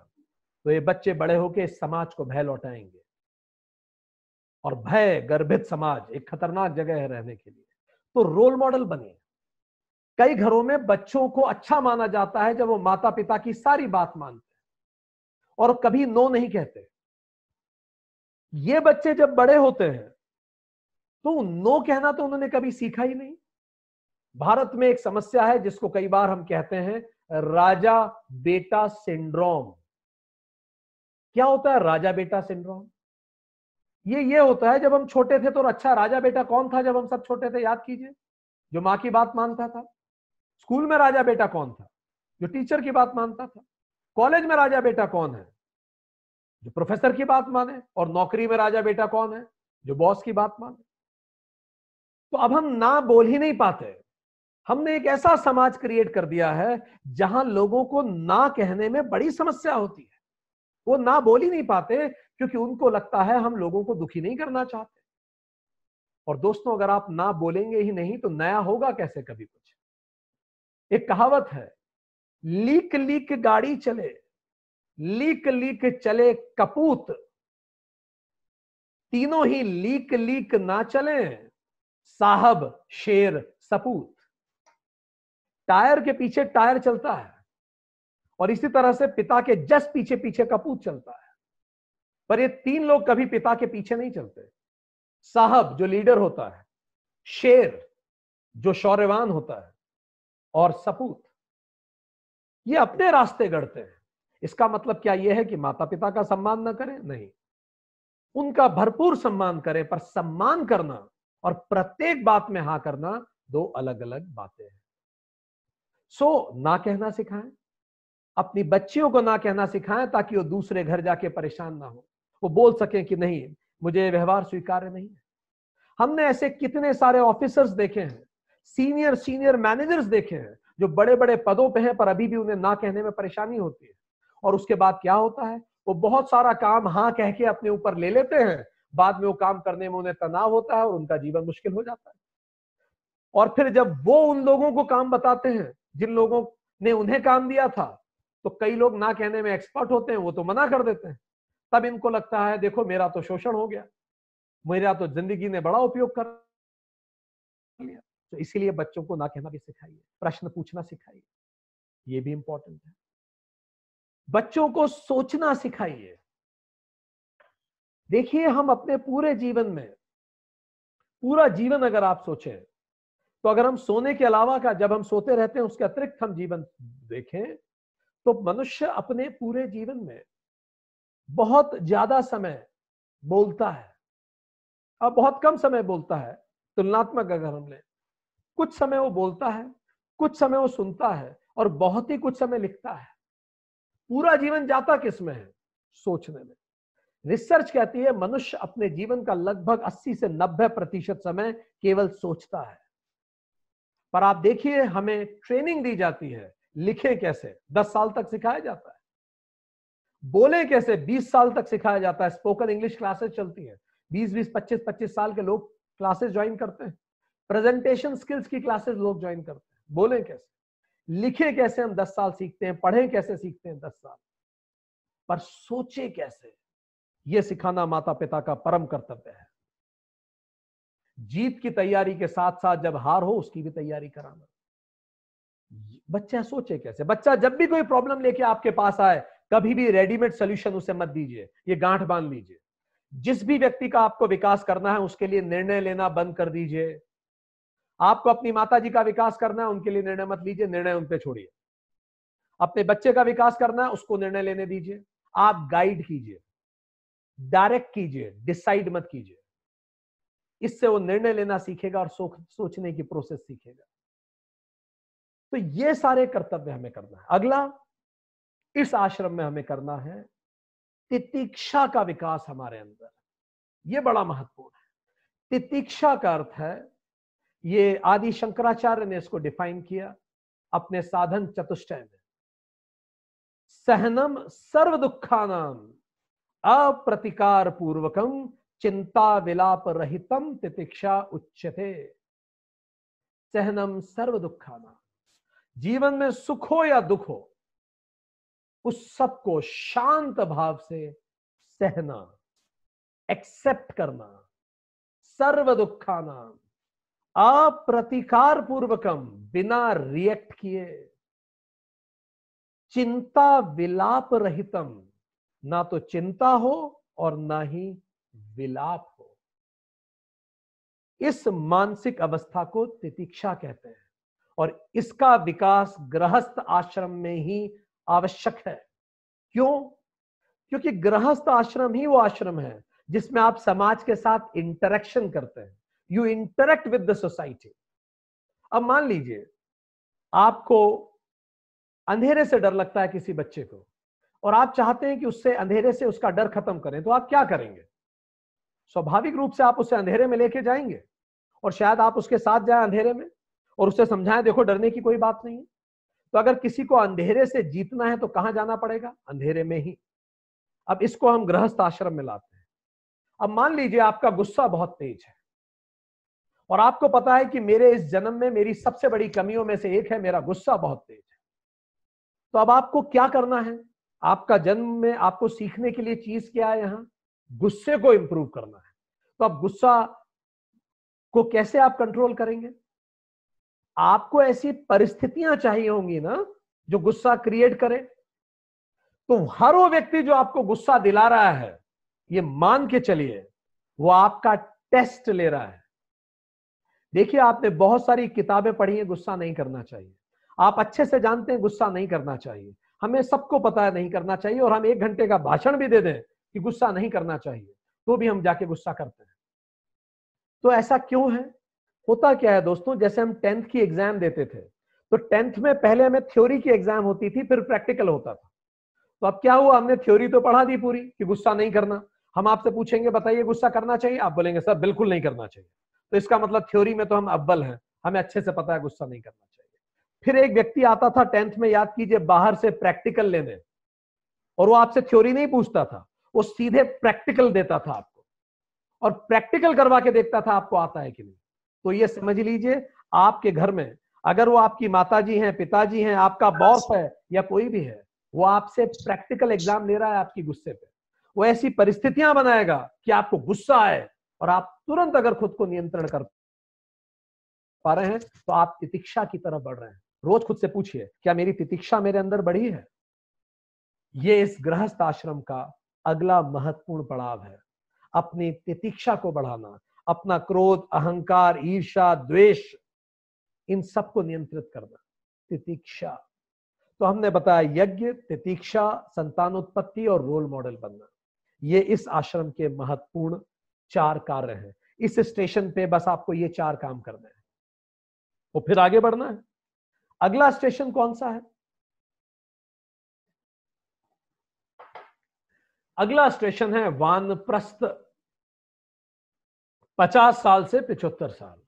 तो ये बच्चे बड़े होके इस समाज को भय लौटाएंगे और भय गर्भित समाज एक खतरनाक जगह है रहने के लिए तो रोल मॉडल बनिए कई घरों में बच्चों को अच्छा माना जाता है जब वो माता पिता की सारी बात मानते हैं और कभी नो नहीं कहते ये बच्चे जब बड़े होते हैं तो नो कहना तो उन्होंने कभी सीखा ही नहीं भारत में एक समस्या है जिसको कई बार हम कहते हैं राजा बेटा सिंड्रोम क्या होता है राजा बेटा सिंड्रोम ये ये होता है जब हम छोटे थे तो अच्छा राजा बेटा कौन था जब हम सब छोटे थे याद कीजिए जो माँ की बात मानता था स्कूल में राजा बेटा कौन था जो टीचर की बात मानता था कॉलेज में राजा बेटा कौन है जो प्रोफेसर की बात माने और नौकरी में राजा बेटा कौन है जो बॉस की बात माने तो अब हम ना बोल ही नहीं पाते हमने एक ऐसा समाज क्रिएट कर दिया है जहां लोगों को ना कहने में बड़ी समस्या होती है वो ना बोल ही नहीं पाते क्योंकि उनको लगता है हम लोगों को दुखी नहीं करना चाहते और दोस्तों अगर आप ना बोलेंगे ही नहीं तो नया होगा कैसे कभी कुछ एक कहावत है लीक लीक गाड़ी चले लीक लीक चले कपूत तीनों ही लीक लीक ना चले साहब शेर सपूत टायर के पीछे टायर चलता है और इसी तरह से पिता के जस पीछे पीछे कपूत चलता है पर ये तीन लोग कभी पिता के पीछे नहीं चलते साहब जो लीडर होता है शेर जो शौर्यवान होता है और सपूत ये अपने रास्ते गढ़ते हैं इसका मतलब क्या यह है कि माता पिता का सम्मान ना करें नहीं उनका भरपूर सम्मान करें पर सम्मान करना और प्रत्येक बात में हां करना दो अलग अलग बातें हैं सो so, ना कहना सिखाएं अपनी बच्चियों को ना कहना सिखाएं ताकि वो दूसरे घर जाके परेशान ना हो वो बोल सकें कि नहीं मुझे व्यवहार स्वीकार्य नहीं है हमने ऐसे कितने सारे ऑफिसर्स देखे हैं सीनियर सीनियर मैनेजर्स देखे हैं जो बड़े बड़े पदों पे हैं पर अभी भी उन्हें ना कहने में परेशानी होती है और उसके बाद क्या होता है वो बहुत सारा काम हाँ कह के अपने ऊपर ले लेते हैं बाद में वो काम करने में उन्हें तनाव होता है और उनका जीवन मुश्किल हो जाता है और फिर जब वो उन लोगों को काम बताते हैं जिन लोगों ने उन्हें काम दिया था तो कई लोग ना कहने में एक्सपर्ट होते हैं वो तो मना कर देते हैं तब इनको लगता है देखो मेरा तो शोषण हो गया मेरा तो जिंदगी ने बड़ा उपयोग कर लिया तो इसीलिए बच्चों को ना कहना भी सिखाइए प्रश्न पूछना सिखाइए ये भी इंपॉर्टेंट है बच्चों को सोचना सिखाइए देखिए हम अपने पूरे जीवन में पूरा जीवन अगर आप सोचें तो अगर हम सोने के अलावा का जब हम सोते रहते हैं उसके अतिरिक्त हम जीवन देखें तो मनुष्य अपने पूरे जीवन में बहुत ज्यादा समय बोलता है अब बहुत कम समय बोलता है तुलनात्मक अगर हम लें कुछ समय वो बोलता है कुछ समय वो सुनता है और बहुत ही कुछ समय लिखता है पूरा जीवन जाता किस में है सोचने में रिसर्च कहती है मनुष्य अपने जीवन का लगभग 80 से 90 प्रतिशत समय केवल सोचता है पर आप देखिए हमें ट्रेनिंग दी जाती है लिखे कैसे दस साल तक सिखाया जाता है बोले कैसे बीस साल तक सिखाया जाता है स्पोकन इंग्लिश क्लासेस चलती है बीस बीस पच्चीस पच्चीस साल के लोग क्लासेस ज्वाइन करते हैं प्रेजेंटेशन स्किल्स की क्लासेस लोग ज्वाइन करते हैं बोले कैसे लिखे कैसे हम दस साल सीखते हैं पढ़े कैसे सीखते हैं दस साल पर सोचे कैसे यह सिखाना माता पिता का परम कर्तव्य है जीत की तैयारी के साथ साथ जब हार हो उसकी भी तैयारी कराना बच्चा सोचे कैसे बच्चा जब भी कोई प्रॉब्लम लेके आपके पास आए कभी भी रेडीमेड सोल्यूशन उसे मत दीजिए ये गांठ बांध लीजिए जिस भी व्यक्ति का आपको विकास करना है उसके लिए निर्णय लेना बंद कर दीजिए आपको अपनी माता जी का विकास करना है उनके लिए निर्णय मत लीजिए निर्णय उन पर छोड़िए अपने बच्चे का विकास करना है उसको निर्णय लेने दीजिए आप गाइड कीजिए डायरेक्ट कीजिए डिसाइड मत कीजिए इससे वो निर्णय लेना सीखेगा और सोचने की प्रोसेस सीखेगा तो ये सारे कर्तव्य हमें करना है अगला इस आश्रम में हमें करना है तितिक्षा का विकास हमारे अंदर ये बड़ा महत्वपूर्ण है तितिक्षा का अर्थ है ये आदि शंकराचार्य ने इसको डिफाइन किया अपने साधन चतुष्टय में सहनम सर्व दुखानाम अप्रतिकार पूर्वकम चिंता विलाप रहितम तितिक्षा उच्चते सहनम सर्व दुखाना जीवन में सुख हो या दुख हो उस सब को शांत भाव से सहना एक्सेप्ट करना सर्व दुखाना अप्रतिकार पूर्वकम बिना रिएक्ट किए चिंता विलाप रहितम ना तो चिंता हो और ना ही विलाप हो इस मानसिक अवस्था को तितिक्षा कहते हैं और इसका विकास गृहस्थ आश्रम में ही आवश्यक है क्यों क्योंकि गृहस्थ आश्रम ही वो आश्रम है जिसमें आप समाज के साथ इंटरेक्शन करते हैं you interact with the society अब मान लीजिए आपको अंधेरे से डर लगता है किसी बच्चे को और आप चाहते हैं कि उससे अंधेरे से उसका डर खत्म करें तो आप क्या करेंगे स्वाभाविक रूप से आप उसे अंधेरे में लेके जाएंगे और शायद आप उसके साथ जाए अंधेरे में और उसे समझाएं देखो डरने की कोई बात नहीं है तो अगर किसी को अंधेरे से जीतना है तो कहां जाना पड़ेगा अंधेरे में ही अब इसको हम गृहस्थ आश्रम में लाते हैं अब मान लीजिए आपका गुस्सा बहुत तेज है और आपको पता है कि मेरे इस जन्म में मेरी सबसे बड़ी कमियों में से एक है मेरा गुस्सा बहुत तेज है तो अब आपको क्या करना है आपका जन्म में आपको सीखने के लिए चीज क्या है यहां गुस्से को इंप्रूव करना है तो आप गुस्सा को कैसे आप कंट्रोल करेंगे आपको ऐसी परिस्थितियां चाहिए होंगी ना जो गुस्सा क्रिएट करे तो हर वो व्यक्ति जो आपको गुस्सा दिला रहा है ये मान के चलिए वो आपका टेस्ट ले रहा है देखिए आपने बहुत सारी किताबें पढ़ी हैं गुस्सा नहीं करना चाहिए आप अच्छे से जानते हैं गुस्सा नहीं करना चाहिए हमें सबको पता है नहीं करना चाहिए और हम एक घंटे का भाषण भी दे दें कि गुस्सा नहीं करना चाहिए तो भी हम जाके गुस्सा करते हैं तो ऐसा क्यों है होता क्या है दोस्तों जैसे हम टेंथ की एग्जाम देते थे तो टेंथ में पहले हमें थ्योरी की एग्जाम होती थी फिर प्रैक्टिकल होता था तो अब क्या हुआ हमने थ्योरी तो पढ़ा दी पूरी कि गुस्सा नहीं करना हम आपसे पूछेंगे बताइए गुस्सा करना चाहिए आप बोलेंगे सर बिल्कुल नहीं करना चाहिए तो इसका मतलब थ्योरी में तो हम अव्वल हैं हमें अच्छे से पता है गुस्सा नहीं करना चाहिए फिर एक व्यक्ति आता था टेंथ में याद कीजिए बाहर से प्रैक्टिकल लेने और वो आपसे थ्योरी नहीं पूछता था वो सीधे प्रैक्टिकल देता था आपको और प्रैक्टिकल करवा के देखता था आपको आता है कि नहीं तो ये समझ लीजिए आपके घर में अगर वो आपकी माता जी है पिताजी हैं आपका बॉस है या कोई भी है वो आपसे प्रैक्टिकल एग्जाम ले रहा है आपकी गुस्से पे वो ऐसी परिस्थितियां बनाएगा कि आपको गुस्सा आए और आप तुरंत अगर खुद को नियंत्रण कर पा रहे हैं तो आप तितिक्षा की तरफ बढ़ रहे हैं रोज खुद से पूछिए क्या मेरी तितिक्षा मेरे अंदर बढ़ी है ये इस गृहस्थ आश्रम का अगला महत्वपूर्ण पड़ाव है अपनी प्रतीक्षा को बढ़ाना अपना क्रोध अहंकार ईर्षा द्वेष इन सबको नियंत्रित करना प्रतीक्षा तो हमने बताया यज्ञ प्रतीक्षा संतानोत्पत्ति और रोल मॉडल बनना ये इस आश्रम के महत्वपूर्ण चार कार्य हैं इस स्टेशन पे बस आपको ये चार काम करना है वो तो फिर आगे बढ़ना है अगला स्टेशन कौन सा है अगला स्टेशन है वान प्रस्त पचास साल से पिछहत्तर साल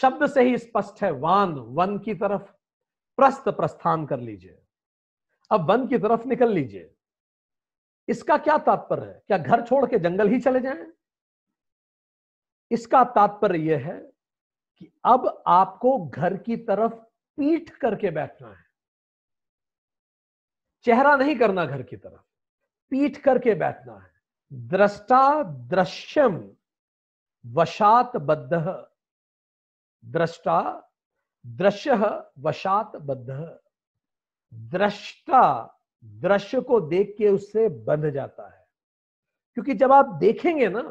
शब्द से ही स्पष्ट है वान वन की तरफ प्रस्त प्रस्थान कर लीजिए अब वन की तरफ निकल लीजिए इसका क्या तात्पर्य है क्या घर छोड़ के जंगल ही चले जाएं? इसका तात्पर्य यह है कि अब आपको घर की तरफ पीठ करके बैठना है चेहरा नहीं करना घर की तरफ पीट करके बैठना है दृष्टा दृश्यम वशात बद्ध दृष्टा दृश्य वशात बद्ध दृष्टा दृश्य को देख के उससे बंध जाता है क्योंकि जब आप देखेंगे ना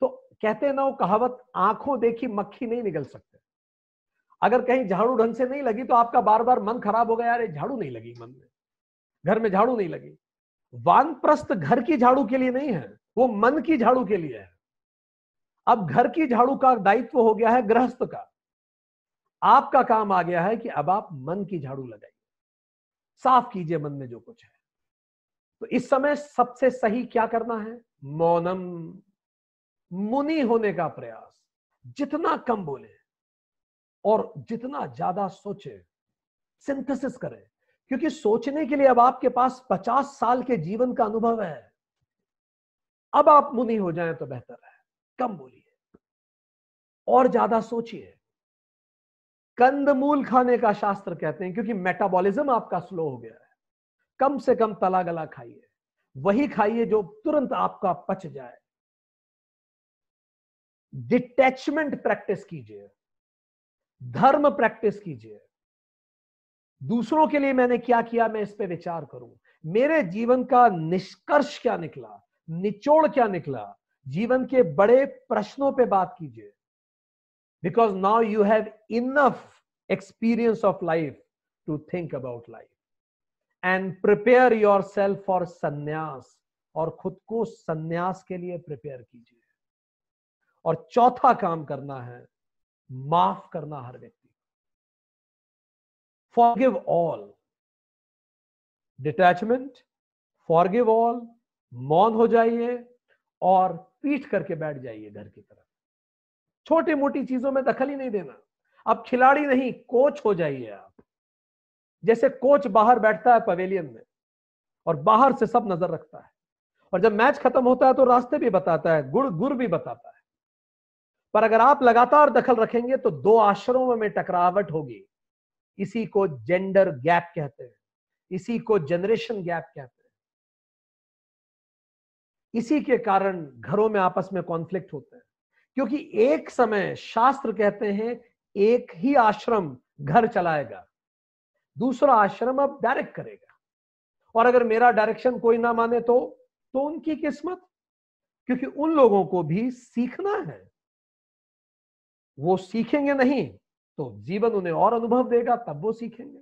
तो कहते ना वो कहावत आंखों देखी मक्खी नहीं निकल सकते अगर कहीं झाड़ू ढंग से नहीं लगी तो आपका बार बार मन खराब हो गया यार झाड़ू नहीं लगी मन में घर में झाड़ू नहीं लगी वानप्रस्थ घर की झाड़ू के लिए नहीं है वो मन की झाड़ू के लिए है अब घर की झाड़ू का दायित्व हो गया है गृहस्थ का आपका काम आ गया है कि अब आप मन की झाड़ू लगाइए साफ कीजिए मन में जो कुछ है तो इस समय सबसे सही क्या करना है मौनम मुनि होने का प्रयास जितना कम बोले और जितना ज्यादा सोचे सिंथेसिस करें क्योंकि सोचने के लिए अब आपके पास पचास साल के जीवन का अनुभव है अब आप मुनि हो जाए तो बेहतर है कम बोलिए और ज्यादा सोचिए कंदमूल खाने का शास्त्र कहते हैं क्योंकि मेटाबॉलिज्म आपका स्लो हो गया है कम से कम तला गला खाइए वही खाइए जो तुरंत आपका पच जाए डिटैचमेंट प्रैक्टिस कीजिए धर्म प्रैक्टिस कीजिए दूसरों के लिए मैंने क्या किया मैं इस पर विचार करूं मेरे जीवन का निष्कर्ष क्या निकला निचोड़ क्या निकला जीवन के बड़े प्रश्नों पे बात कीजिए because now you have enough experience of life to think about life and prepare yourself for sannyas और खुद को संन्यास के लिए प्रिपेयर कीजिए और चौथा काम करना है माफ करना हर व्यक्ति forgive all detachment forgive all मौन हो जाइए और पीठ करके बैठ जाइए घर की तरफ छोटी मोटी चीजों में दखल ही नहीं देना अब खिलाड़ी नहीं कोच हो जाइए आप जैसे कोच बाहर बैठता है पवेलियन में और बाहर से सब नजर रखता है और जब मैच खत्म होता है तो रास्ते भी बताता है गुड़ गुड़ भी बताता है पर अगर आप लगातार दखल रखेंगे तो दो आश्रमों में टकरावट होगी इसी को जेंडर गैप कहते हैं इसी को जनरेशन गैप कहते हैं इसी के कारण घरों में आपस में कॉन्फ्लिक्ट होते हैं क्योंकि एक समय शास्त्र कहते हैं एक ही आश्रम घर चलाएगा दूसरा आश्रम अब डायरेक्ट करेगा और अगर मेरा डायरेक्शन कोई ना माने तो तो उनकी किस्मत क्योंकि उन लोगों को भी सीखना है वो सीखेंगे नहीं तो जीवन उन्हें और अनुभव देगा तब वो सीखेंगे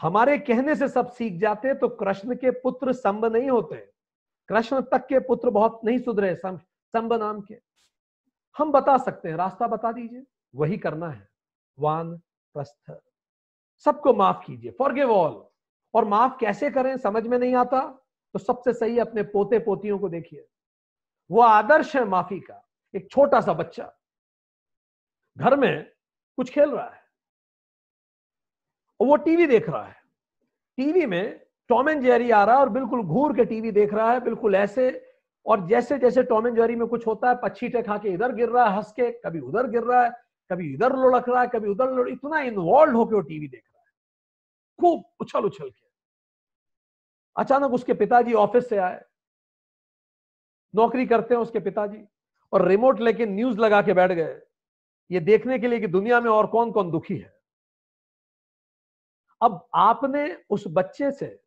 हमारे कहने से सब सीख जाते तो कृष्ण के पुत्र संब नहीं होते कृष्ण तक के पुत्र बहुत नहीं सुधरे संब नाम के हम बता सकते हैं रास्ता बता दीजिए वही करना है वान प्रस्थ सबको माफ कीजिए फॉरगिव ऑल और माफ कैसे करें समझ में नहीं आता तो सबसे सही अपने पोते पोतियों को देखिए वो आदर्श है माफी का एक छोटा सा बच्चा घर में कुछ खेल रहा है और वो टीवी देख रहा है टीवी में टॉम एंड जेरी आ रहा है और बिल्कुल घूर के टीवी देख रहा है बिल्कुल ऐसे और जैसे जैसे टॉम एंड जेरी में कुछ होता है पच्छीटे खा के इधर गिर रहा है हंस के कभी उधर गिर रहा है कभी इधर लुढ़क रहा है कभी उधर इतना इन्वॉल्व होकर वो टीवी देख रहा है खूब उछल उछल के अचानक उसके पिताजी ऑफिस से आए नौकरी करते हैं उसके पिताजी और रिमोट लेके न्यूज लगा के बैठ गए ये देखने के लिए कि दुनिया में और कौन कौन दुखी है अब आपने उस बच्चे से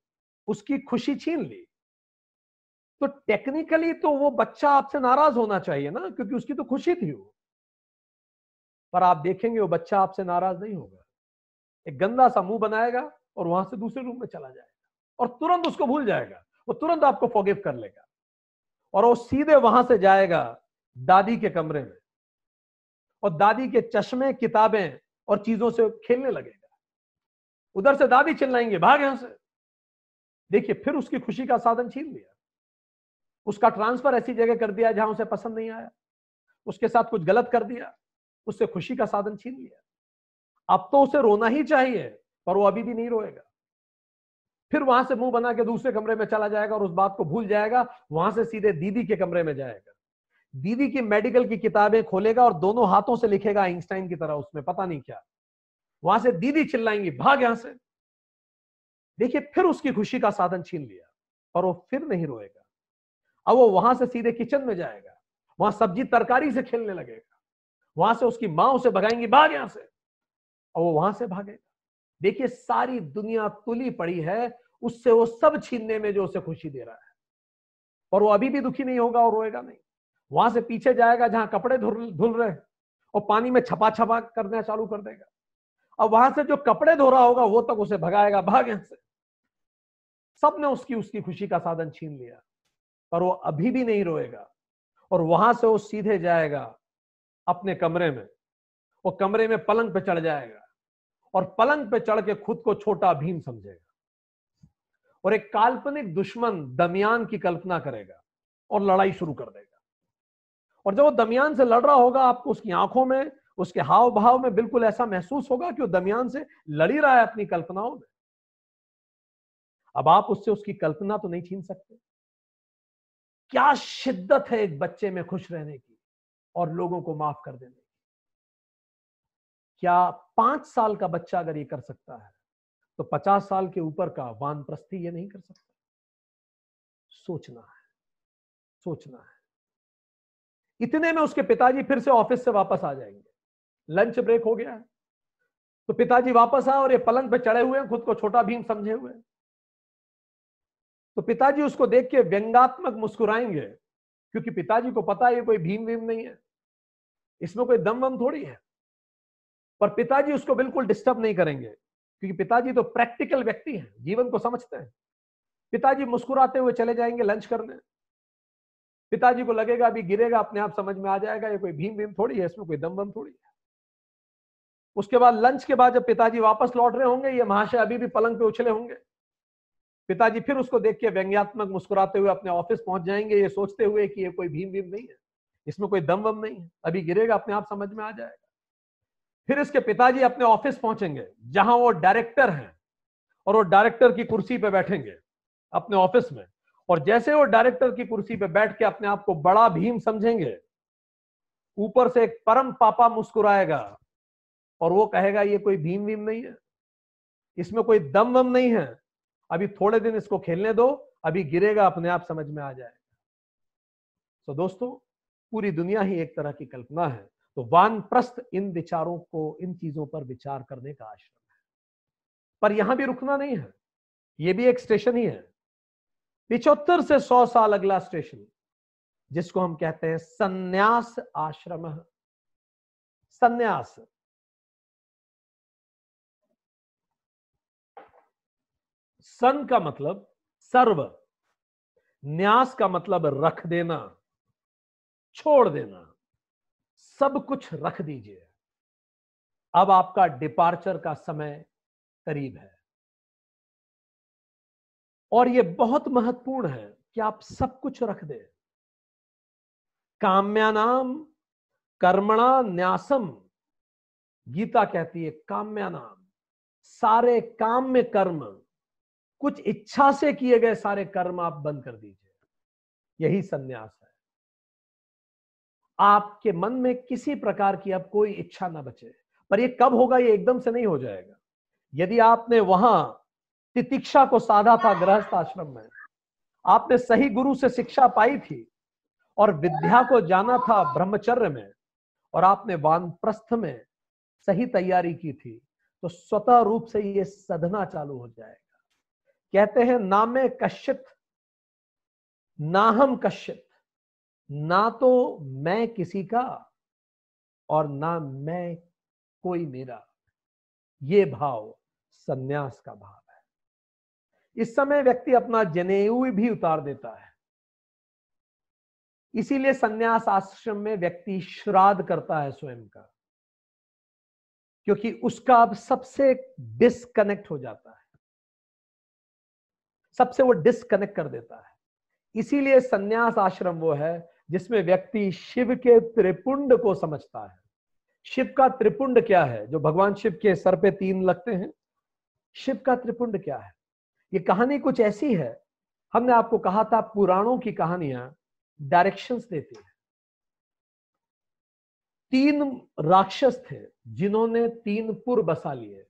उसकी खुशी छीन ली तो टेक्निकली तो वो बच्चा आपसे नाराज होना चाहिए ना क्योंकि उसकी तो खुशी थी वो पर आप देखेंगे वो बच्चा आपसे नाराज नहीं होगा एक गंदा सा मुंह बनाएगा और वहां से दूसरे रूम में चला जाएगा और तुरंत उसको भूल जाएगा वो तुरंत आपको फॉगिव कर लेगा और वो सीधे वहां से जाएगा दादी के कमरे में और दादी के चश्मे किताबें और चीजों से खेलने लगेगा उधर से दादी चिल्लाएंगे भाग यहां से देखिए फिर उसकी खुशी का साधन छीन लिया उसका ट्रांसफर ऐसी जगह कर दिया जहां उसे पसंद नहीं आया उसके साथ कुछ गलत कर दिया उससे खुशी का साधन छीन लिया अब तो उसे रोना ही चाहिए पर वो अभी भी नहीं रोएगा फिर वहां से मुंह बना के दूसरे कमरे में चला जाएगा और उस बात को भूल जाएगा वहां से सीधे दीदी के कमरे में जाएगा दीदी की मेडिकल की किताबें खोलेगा और दोनों हाथों से लिखेगा आइंस्टाइन की तरह उसमें पता नहीं क्या वहां से दीदी चिल्लाएंगी भाग यहां से देखिए फिर उसकी खुशी का साधन छीन लिया और वो फिर नहीं रोएगा अब वो वहां से सीधे किचन में जाएगा वहां सब्जी तरकारी से खेलने लगेगा वहां से उसकी माँ उसे भगाएंगी भाग यहां से और वो वहां से भागेगा देखिए सारी दुनिया तुली पड़ी है उससे वो सब छीनने में जो उसे खुशी दे रहा है और वो अभी भी दुखी नहीं होगा और रोएगा नहीं वहां से पीछे जाएगा जहां कपड़े धुल धुल रहे और पानी में छपा छपा करना चालू कर देगा अब वहां से जो कपड़े धो रहा होगा वो तक उसे भगाएगा भाग यहां से सबने उसकी उसकी खुशी का साधन छीन लिया पर वो अभी भी नहीं रोएगा और वहां से वो सीधे जाएगा अपने कमरे में वो कमरे में पलंग पे चढ़ जाएगा और पलंग पे चढ़ के खुद को छोटा भीम समझेगा और एक काल्पनिक दुश्मन दमियान की कल्पना करेगा और लड़ाई शुरू कर देगा और जब वो दमियान से लड़ रहा होगा आपको उसकी आंखों में उसके हाव भाव में बिल्कुल ऐसा महसूस होगा कि वो दमियान से लड़ी रहा है अपनी कल्पनाओं में अब आप उससे उसकी कल्पना तो नहीं छीन सकते क्या शिद्दत है एक बच्चे में खुश रहने की और लोगों को माफ कर देने की क्या पांच साल का बच्चा अगर ये कर सकता है तो पचास साल के ऊपर का वान प्रस्थी ये नहीं कर सकता सोचना है सोचना है इतने में उसके पिताजी फिर से ऑफिस से वापस आ जाएंगे लंच ब्रेक हो गया है तो पिताजी वापस आ और ये पलंग पे चढ़े हुए हैं खुद को छोटा भीम समझे हुए तो पिताजी उसको देख के व्यंगात्मक मुस्कुराएंगे क्योंकि पिताजी को पता है ये कोई भीम भीम नहीं है इसमें कोई दम वम थोड़ी है पर पिताजी उसको बिल्कुल डिस्टर्ब नहीं करेंगे क्योंकि पिताजी तो प्रैक्टिकल व्यक्ति हैं जीवन को समझते हैं पिताजी मुस्कुराते हुए चले जाएंगे लंच करने पिताजी को लगेगा अभी गिरेगा अपने आप समझ में आ जाएगा ये कोई भीम भीम थोड़ी है इसमें कोई दम बम थोड़ी है उसके बाद लंच के बाद जब पिताजी वापस लौट रहे होंगे ये महाशय अभी भी पलंग पे उछले होंगे पिताजी फिर उसको देख के व्यंग्यात्मक मुस्कुराते हुए अपने ऑफिस पहुंच जाएंगे ये सोचते हुए कि ये कोई भीम भीम नहीं है इसमें कोई दम वम नहीं है अभी गिरेगा अपने आप समझ में आ जाएगा फिर इसके पिताजी अपने ऑफिस पहुंचेंगे जहां वो डायरेक्टर हैं और वो डायरेक्टर की कुर्सी पे बैठेंगे अपने ऑफिस में और जैसे वो डायरेक्टर की कुर्सी पे बैठ के अपने आप को बड़ा भीम समझेंगे ऊपर से एक परम पापा मुस्कुराएगा और वो कहेगा ये कोई भीम भीम नहीं है इसमें कोई दम वम नहीं है अभी थोड़े दिन इसको खेलने दो अभी गिरेगा अपने आप समझ में आ जाएगा तो दोस्तों पूरी दुनिया ही एक तरह की कल्पना है तो वान प्रस्त इन विचारों को इन चीजों पर विचार करने का आश्रम है पर यहां भी रुकना नहीं है यह भी एक स्टेशन ही है पिछहत्तर से सौ साल अगला स्टेशन जिसको हम कहते हैं सन्यास आश्रम सन्यास सन का मतलब सर्व न्यास का मतलब रख देना छोड़ देना सब कुछ रख दीजिए अब आपका डिपार्चर का समय करीब है और ये बहुत महत्वपूर्ण है कि आप सब कुछ रख दें काम्या कर्मणा न्यासम गीता कहती है काम्यानाम नाम सारे काम में कर्म कुछ इच्छा से किए गए सारे कर्म आप बंद कर दीजिए यही संन्यास है आपके मन में किसी प्रकार की अब कोई इच्छा ना बचे पर यह कब होगा ये एकदम से नहीं हो जाएगा यदि आपने वहां तितिक्षा को साधा था हाँ। गृहस्थ आश्रम में आपने सही गुरु से शिक्षा पाई थी और विद्या को जाना था ब्रह्मचर्य में और आपने वानप्रस्थ में सही तैयारी की थी तो स्वतः रूप से ये सधना चालू हो जाएगा कहते हैं ना मैं कश्यत ना हम कश्यत ना तो मैं किसी का और ना मैं कोई मेरा ये भाव सन्यास का भाव इस समय व्यक्ति अपना जनेऊ भी उतार देता है इसीलिए संन्यास आश्रम में व्यक्ति श्राद्ध करता है स्वयं का क्योंकि उसका अब सबसे डिसकनेक्ट हो जाता है सबसे वो डिसकनेक्ट कर देता है इसीलिए संन्यास आश्रम वो है जिसमें व्यक्ति शिव के त्रिपुंड को समझता है शिव का त्रिपुंड क्या है जो भगवान शिव के सर पे तीन लगते हैं शिव का त्रिपुंड क्या है ये कहानी कुछ ऐसी है हमने आपको कहा था पुराणों की कहानियां डायरेक्शंस देती हैं तीन राक्षस थे जिन्होंने तीन पुर बसा लिए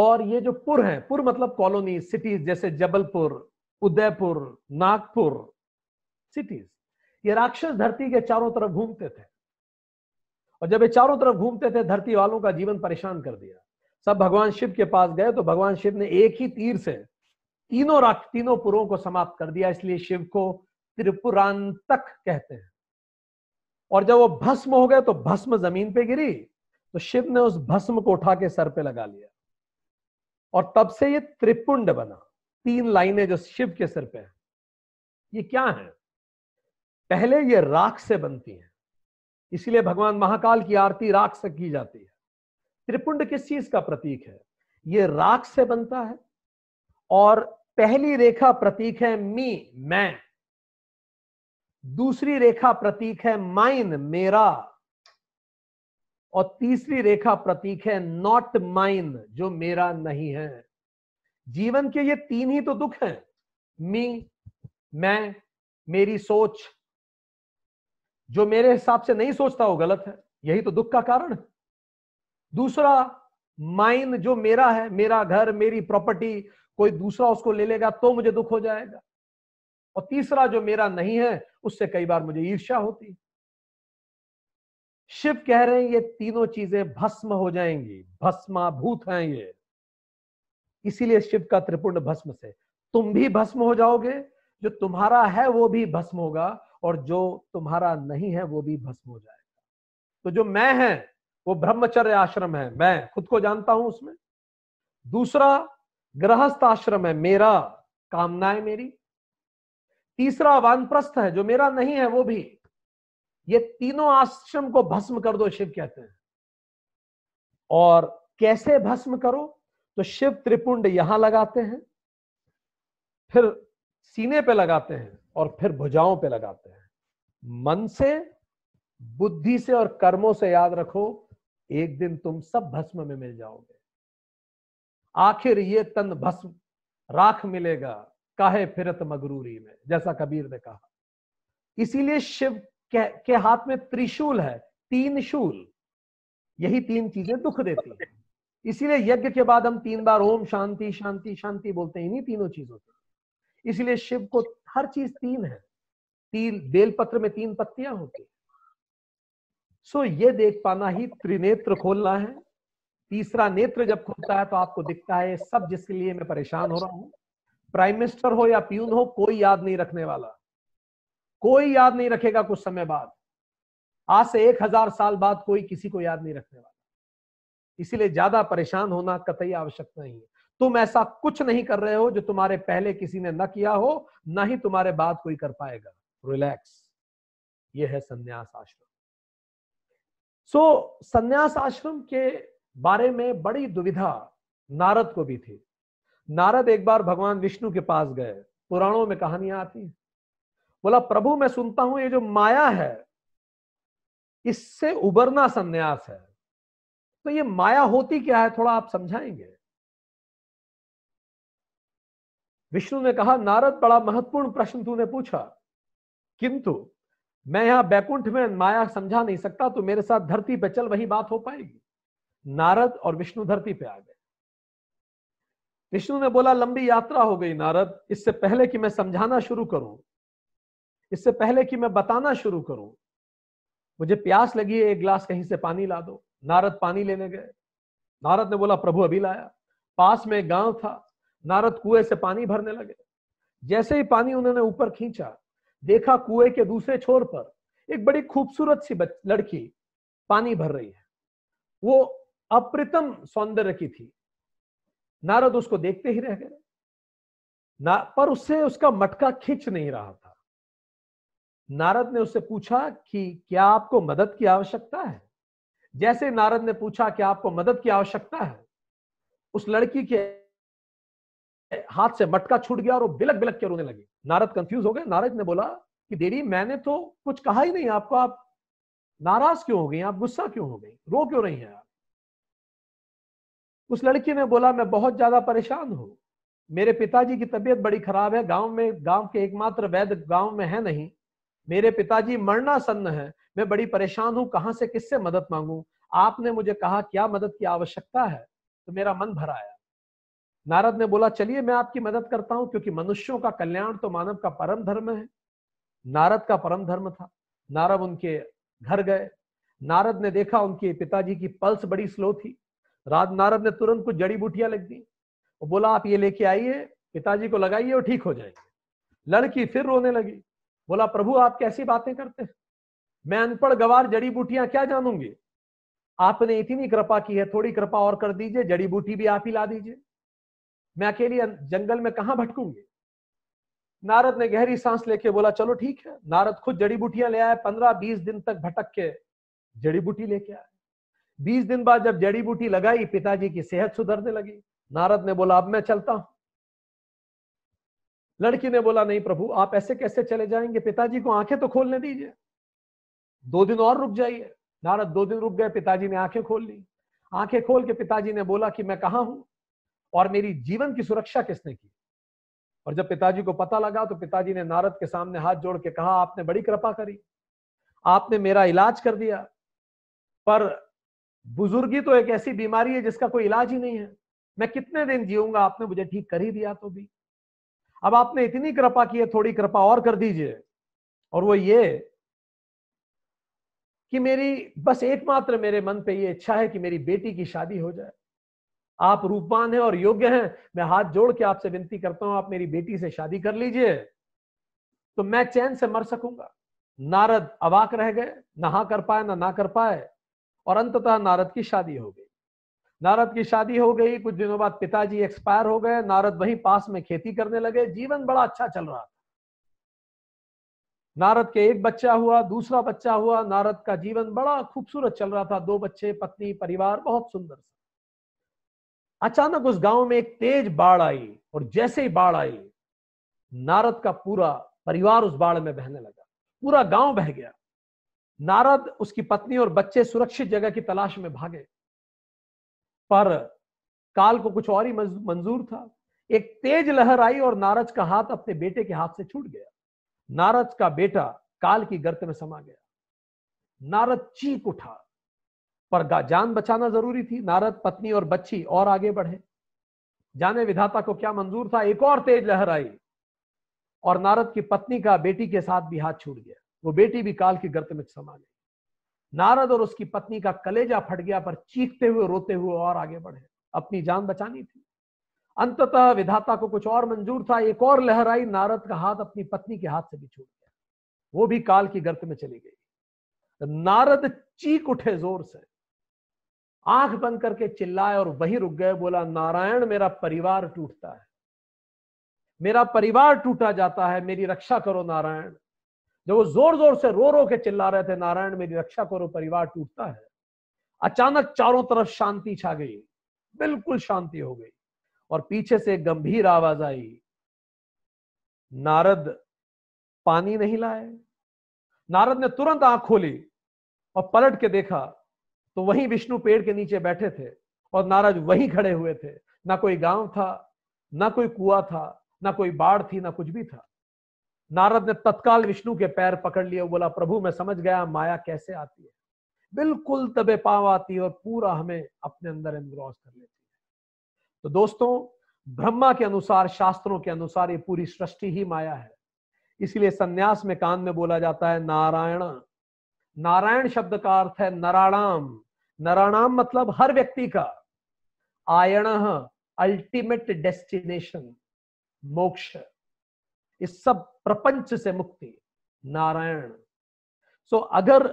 और ये जो पुर हैं पुर मतलब कॉलोनी सिटीज जैसे जबलपुर उदयपुर नागपुर सिटीज ये राक्षस धरती के चारों तरफ घूमते थे और जब ये चारों तरफ घूमते थे धरती वालों का जीवन परेशान कर दिया सब भगवान शिव के पास गए तो भगवान शिव ने एक ही तीर से तीनों राख तीनों पुरों को समाप्त कर दिया इसलिए शिव को त्रिपुरांतक कहते हैं और जब वो भस्म हो गए तो भस्म जमीन पे गिरी तो शिव ने उस भस्म को उठा के सर पे लगा लिया और तब से ये त्रिपुंड बना तीन लाइनें जो शिव के सिर पे हैं ये क्या है पहले ये राख से बनती है इसीलिए भगवान महाकाल की आरती राख से की जाती है त्रिपुंड किस चीज का प्रतीक है ये राख से बनता है और पहली रेखा प्रतीक है मी मैं दूसरी रेखा प्रतीक है माइन मेरा और तीसरी रेखा प्रतीक है नॉट माइन जो मेरा नहीं है जीवन के ये तीन ही तो दुख हैं मी मैं मेरी सोच जो मेरे हिसाब से नहीं सोचता वो गलत है यही तो दुख का कारण है दूसरा माइन जो मेरा है मेरा घर मेरी प्रॉपर्टी कोई दूसरा उसको ले लेगा तो मुझे दुख हो जाएगा और तीसरा जो मेरा नहीं है उससे कई बार मुझे ईर्ष्या होती शिव कह रहे हैं ये तीनों चीजें भस्म हो जाएंगी भस्माभूत हैं ये इसीलिए शिव का त्रिपुण भस्म से तुम भी भस्म हो जाओगे जो तुम्हारा है वो भी भस्म होगा और जो तुम्हारा नहीं है वो भी भस्म हो जाएगा तो जो मैं है वो ब्रह्मचर्य आश्रम है मैं खुद को जानता हूं उसमें दूसरा गृहस्थ आश्रम है मेरा कामनाएं मेरी तीसरा वानप्रस्थ है जो मेरा नहीं है वो भी ये तीनों आश्रम को भस्म कर दो शिव कहते हैं और कैसे भस्म करो तो शिव त्रिपुंड यहां लगाते हैं फिर सीने पे लगाते हैं और फिर भुजाओं पे लगाते हैं मन से बुद्धि से और कर्मों से याद रखो एक दिन तुम सब भस्म में मिल जाओगे आखिर ये तन भस्म राख मिलेगा काहे फिरत मगरूरी में जैसा कबीर ने कहा इसीलिए शिव के, के हाथ में त्रिशूल है तीन शूल यही तीन चीजें दुख देती हैं इसीलिए यज्ञ के बाद हम तीन बार ओम शांति शांति शांति बोलते हैं इन्हीं तीनों चीजों से इसीलिए शिव को हर चीज तीन है तीन बेलपत्र में तीन पत्तियां होती है सो ये देख पाना ही त्रिनेत्र खोलना है तीसरा नेत्र जब खुलता है तो आपको दिखता है सब जिसके लिए मैं परेशान हो रहा हूं प्राइम मिनिस्टर हो या प्यून हो कोई याद नहीं रखने वाला कोई याद नहीं रखेगा कुछ समय बाद आज से एक हजार साल बाद कोई किसी को याद नहीं रखने वाला इसीलिए ज्यादा परेशान होना कतई आवश्यक नहीं है तुम ऐसा कुछ नहीं कर रहे हो जो तुम्हारे पहले किसी ने न किया हो ना ही तुम्हारे बाद कोई कर पाएगा रिलैक्स ये है संन्यास आश्रम सो so, संन्यास आश्रम के बारे में बड़ी दुविधा नारद को भी थी नारद एक बार भगवान विष्णु के पास गए पुराणों में कहानियां आती हैं बोला प्रभु मैं सुनता हूं ये जो माया है इससे उबरना संन्यास है तो ये माया होती क्या है थोड़ा आप समझाएंगे विष्णु ने कहा नारद बड़ा महत्वपूर्ण प्रश्न तूने पूछा किंतु मैं यहां बैकुंठ में माया समझा नहीं सकता तो मेरे साथ धरती पे चल वही बात हो पाएगी नारद और विष्णु धरती पे आ गए विष्णु ने बोला लंबी यात्रा हो गई नारद इससे पहले कि मैं समझाना शुरू करूं इससे पहले कि मैं बताना शुरू करूं मुझे प्यास लगी है एक गिलास कहीं से पानी ला दो नारद पानी लेने गए नारद ने बोला प्रभु अभी लाया पास में एक गांव था नारद कुएं से पानी भरने लगे जैसे ही पानी उन्होंने ऊपर खींचा देखा कुएं के दूसरे छोर पर एक बड़ी खूबसूरत सी लड़की पानी भर रही है वो अप्रितम सौंदर्य की थी नारद उसको देखते ही रह गए ना पर उससे उसका मटका खींच नहीं रहा था नारद ने उससे पूछा कि क्या आपको मदद की आवश्यकता है जैसे नारद ने पूछा कि आपको मदद की आवश्यकता है उस लड़की के हाथ से मटका छूट गया और वो बिलक बिलक के रोने लगे नारद कंफ्यूज हो गए नारद ने बोला कि देवी मैंने तो कुछ कहा ही नहीं आपको आप नाराज क्यों हो गई आप गुस्सा क्यों हो गई रो क्यों रही हैं आप उस लड़की ने बोला मैं बहुत ज्यादा परेशान हूं मेरे पिताजी की तबीयत बड़ी खराब है गांव में गांव के एकमात्र वैद्य गांव में है नहीं मेरे पिताजी मरणासन्न है मैं बड़ी परेशान हूं कहां से किससे मदद मांगू आपने मुझे कहा क्या मदद की आवश्यकता है तो मेरा मन भराया आया नारद ने बोला चलिए मैं आपकी मदद करता हूं क्योंकि मनुष्यों का कल्याण तो मानव का परम धर्म है नारद का परम धर्म था नारद उनके घर गए नारद ने देखा उनके पिताजी की पल्स बड़ी स्लो थी रात नारद ने तुरंत कुछ जड़ी बूटियां लग दी और बोला आप ये लेके आइए पिताजी को लगाइए और ठीक हो जाएंगे लड़की फिर रोने लगी बोला प्रभु आप कैसी बातें करते हैं मैं अनपढ़ गवार जड़ी बूटियां क्या जानूंगी आपने इतनी कृपा की है थोड़ी कृपा और कर दीजिए जड़ी बूटी भी आप ही ला दीजिए मैं अकेली जंगल में कहा भटकूंगी नारद ने गहरी सांस लेके बोला चलो ठीक है नारद खुद जड़ी बूटियां ले आए पंद्रह बीस दिन तक भटक के जड़ी बूटी लेके आए बीस दिन बाद जब जड़ी बूटी लगाई पिताजी की सेहत सुधरने लगी नारद ने बोला अब मैं चलता हूं लड़की ने बोला नहीं प्रभु आप ऐसे कैसे चले जाएंगे पिताजी को आंखें तो खोलने दीजिए दो दिन और रुक जाइए नारद दो दिन रुक गए पिताजी ने आंखें खोल ली आंखें खोल के पिताजी ने बोला कि मैं कहा हूं और मेरी जीवन की सुरक्षा किसने की और जब पिताजी को पता लगा तो पिताजी ने नारद के सामने हाथ जोड़ के कहा आपने बड़ी कृपा करी आपने मेरा इलाज कर दिया पर बुजुर्गी तो एक ऐसी बीमारी है जिसका कोई इलाज ही नहीं है मैं कितने दिन जीऊंगा आपने मुझे ठीक कर ही दिया तो भी अब आपने इतनी कृपा की है थोड़ी कृपा और कर दीजिए और वो ये कि मेरी बस एकमात्र मेरे मन पे ये इच्छा है कि मेरी बेटी की शादी हो जाए आप रूपवान हैं और योग्य हैं मैं हाथ जोड़ के आपसे विनती करता हूं आप मेरी बेटी से शादी कर लीजिए तो मैं चैन से मर सकूंगा नारद अवाक रह गए नहा कर पाए ना ना कर पाए और अंततः नारद की शादी हो गई नारद की शादी हो गई कुछ दिनों बाद पिताजी एक्सपायर हो गए नारद वहीं पास में खेती करने लगे जीवन बड़ा अच्छा चल रहा था नारद के एक बच्चा हुआ दूसरा बच्चा हुआ नारद का जीवन बड़ा खूबसूरत चल रहा था दो बच्चे पत्नी परिवार बहुत सुंदर अचानक उस गांव में एक तेज बाढ़ आई और जैसे ही बाढ़ आई नारद का पूरा परिवार उस बाढ़ में बहने लगा पूरा गांव बह गया नारद उसकी पत्नी और बच्चे सुरक्षित जगह की तलाश में भागे पर काल को कुछ और ही मंजूर था एक तेज लहर आई और नारद का हाथ अपने बेटे के हाथ से छूट गया नारद का बेटा काल की गर्त में समा गया नारद चीख उठा पर जान बचाना जरूरी थी नारद पत्नी और बच्ची और आगे बढ़े जाने विधाता को क्या मंजूर था एक और तेज लहर आई और नारद की पत्नी का बेटी के साथ भी हाथ छूट गया वो बेटी भी काल की गर्त में समा गई नारद और उसकी पत्नी का कलेजा फट गया पर चीखते हुए रोते हुए और आगे बढ़े अपनी जान बचानी थी अंततः विधाता को कुछ और मंजूर था एक और लहर आई नारद का हाथ अपनी पत्नी के हाथ से भी छूट गया वो भी काल की गर्त में चली गई नारद चीख उठे जोर से आंख बंद करके चिल्लाए और वहीं रुक गए बोला नारायण मेरा परिवार टूटता है मेरा परिवार टूटा जाता है मेरी रक्षा करो नारायण जब वो जोर जोर से रो रो के चिल्ला रहे थे नारायण मेरी रक्षा करो परिवार टूटता है अचानक चारों तरफ शांति छा गई बिल्कुल शांति हो गई और पीछे से गंभीर आवाज आई नारद पानी नहीं लाए नारद ने तुरंत आंख खोली और पलट के देखा तो वहीं विष्णु पेड़ के नीचे बैठे थे और नारद वही खड़े हुए थे ना कोई गांव था ना कोई कुआ था ना कोई बाढ़ थी ना कुछ भी था नारद ने तत्काल विष्णु के पैर पकड़ लिए बोला प्रभु मैं समझ गया माया कैसे आती है बिल्कुल तबे पाव आती है और पूरा हमें अपने अंदर एनग्रॉस कर लेती है तो दोस्तों ब्रह्मा के अनुसार शास्त्रों के अनुसार ये पूरी सृष्टि ही माया है इसलिए संन्यास में कान में बोला जाता है नारायण नारायण शब्द का अर्थ है नाराणाम नराणाम मतलब हर व्यक्ति का आयण अल्टीमेट डेस्टिनेशन मोक्ष इस सब प्रपंच से मुक्ति नारायण सो so, अगर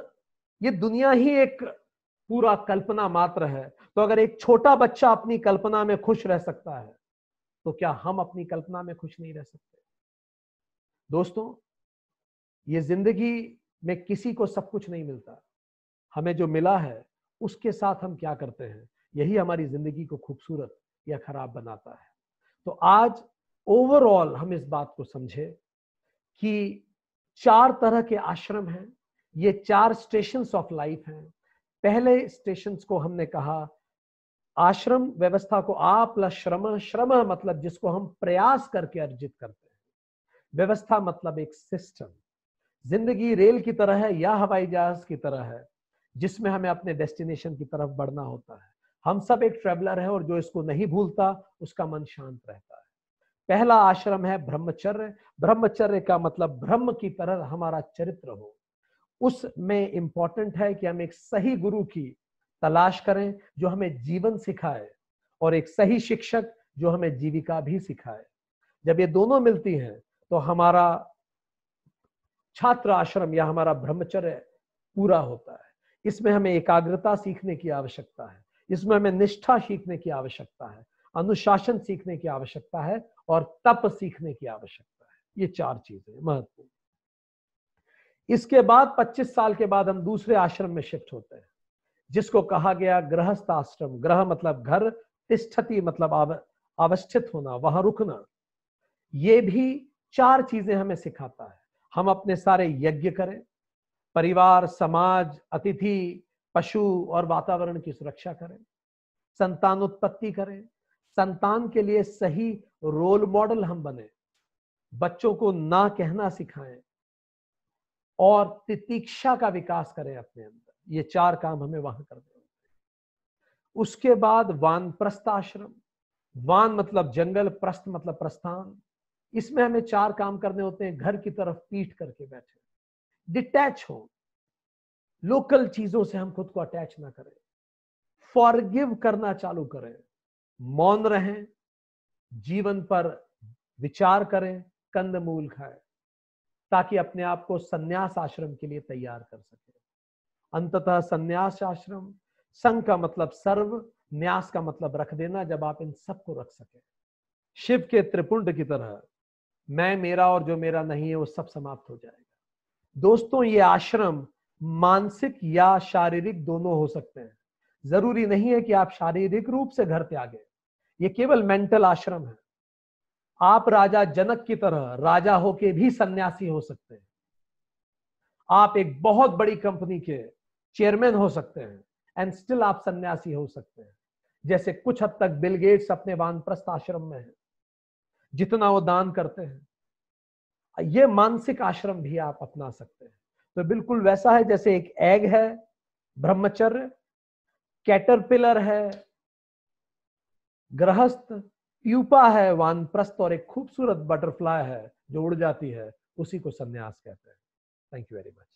ये दुनिया ही एक पूरा कल्पना मात्र है तो अगर एक छोटा बच्चा अपनी कल्पना में खुश रह सकता है तो क्या हम अपनी कल्पना में खुश नहीं रह सकते दोस्तों ये जिंदगी में किसी को सब कुछ नहीं मिलता हमें जो मिला है उसके साथ हम क्या करते हैं यही हमारी जिंदगी को खूबसूरत या खराब बनाता है तो आज ओवरऑल हम इस बात को समझे कि चार तरह के आश्रम हैं ये चार स्टेशन ऑफ लाइफ हैं पहले स्टेशन को हमने कहा आश्रम व्यवस्था को आ प्लस श्रम श्रम मतलब जिसको हम प्रयास करके अर्जित करते हैं व्यवस्था मतलब एक सिस्टम जिंदगी रेल की तरह है या हवाई जहाज की तरह है जिसमें हमें अपने डेस्टिनेशन की तरफ बढ़ना होता है हम सब एक ट्रेवलर है और जो इसको नहीं भूलता उसका मन शांत रहता है पहला आश्रम है ब्रह्मचर्य ब्रह्मचर्य का मतलब ब्रह्म की तरह हमारा चरित्र हो उसमें इंपॉर्टेंट है कि हम एक सही गुरु की तलाश करें जो हमें जीवन सिखाए और एक सही शिक्षक जो हमें जीविका भी सिखाए जब ये दोनों मिलती हैं तो हमारा छात्र आश्रम या हमारा ब्रह्मचर्य पूरा होता है इसमें हमें एकाग्रता सीखने की आवश्यकता है इसमें हमें निष्ठा सीखने की आवश्यकता है अनुशासन सीखने की आवश्यकता है और तप सीखने की आवश्यकता है ये चार चीजें महत्वपूर्ण इसके बाद 25 साल के बाद हम दूसरे आश्रम में शिफ्ट होते हैं जिसको कहा गया गृहस्थ आश्रम ग्रह मतलब घर तिष्ठति मतलब अवस्थित होना वहां रुकना ये भी चार चीजें हमें सिखाता है हम अपने सारे यज्ञ करें परिवार समाज अतिथि पशु और वातावरण की सुरक्षा करें संतान उत्पत्ति करें संतान के लिए सही रोल मॉडल हम बने बच्चों को ना कहना सिखाएं और तितीक्षा का विकास करें अपने अंदर ये चार काम हमें वहां करने उसके बाद वान प्रस्थ आश्रम वान मतलब जंगल प्रस्थ मतलब प्रस्थान इसमें हमें चार काम करने होते हैं घर की तरफ पीठ करके बैठे डिटैच हो लोकल चीजों से हम खुद को अटैच ना करें फॉरगिव करना चालू करें मौन रहें जीवन पर विचार करें कंदमूल खाएं ताकि अपने आप को संन्यास आश्रम के लिए तैयार कर सके अंततः संन्यास आश्रम संघ का मतलब सर्व न्यास का मतलब रख देना जब आप इन सबको रख सके शिव के त्रिपुंड की तरह मैं मेरा और जो मेरा नहीं है वो सब समाप्त हो जाएगा दोस्तों ये आश्रम मानसिक या शारीरिक दोनों हो सकते हैं जरूरी नहीं है कि आप शारीरिक रूप से घर त्यागे ये केवल मेंटल आश्रम है आप राजा जनक की तरह राजा होके भी सन्यासी हो सकते हैं आप एक बहुत बड़ी कंपनी के चेयरमैन हो सकते हैं एंड स्टिल आप सन्यासी हो सकते हैं जैसे कुछ हद तक बिल गेट्स अपने वानप्रस्थ आश्रम में है जितना वो दान करते हैं ये मानसिक आश्रम भी आप अपना सकते हैं तो बिल्कुल वैसा है जैसे एक एग है ब्रह्मचर्य कैटरपिलर है ग्रहस्थ यूपा है वान प्रस्त और एक खूबसूरत बटरफ्लाई है जो उड़ जाती है उसी को संन्यास कहते हैं थैंक यू वेरी मच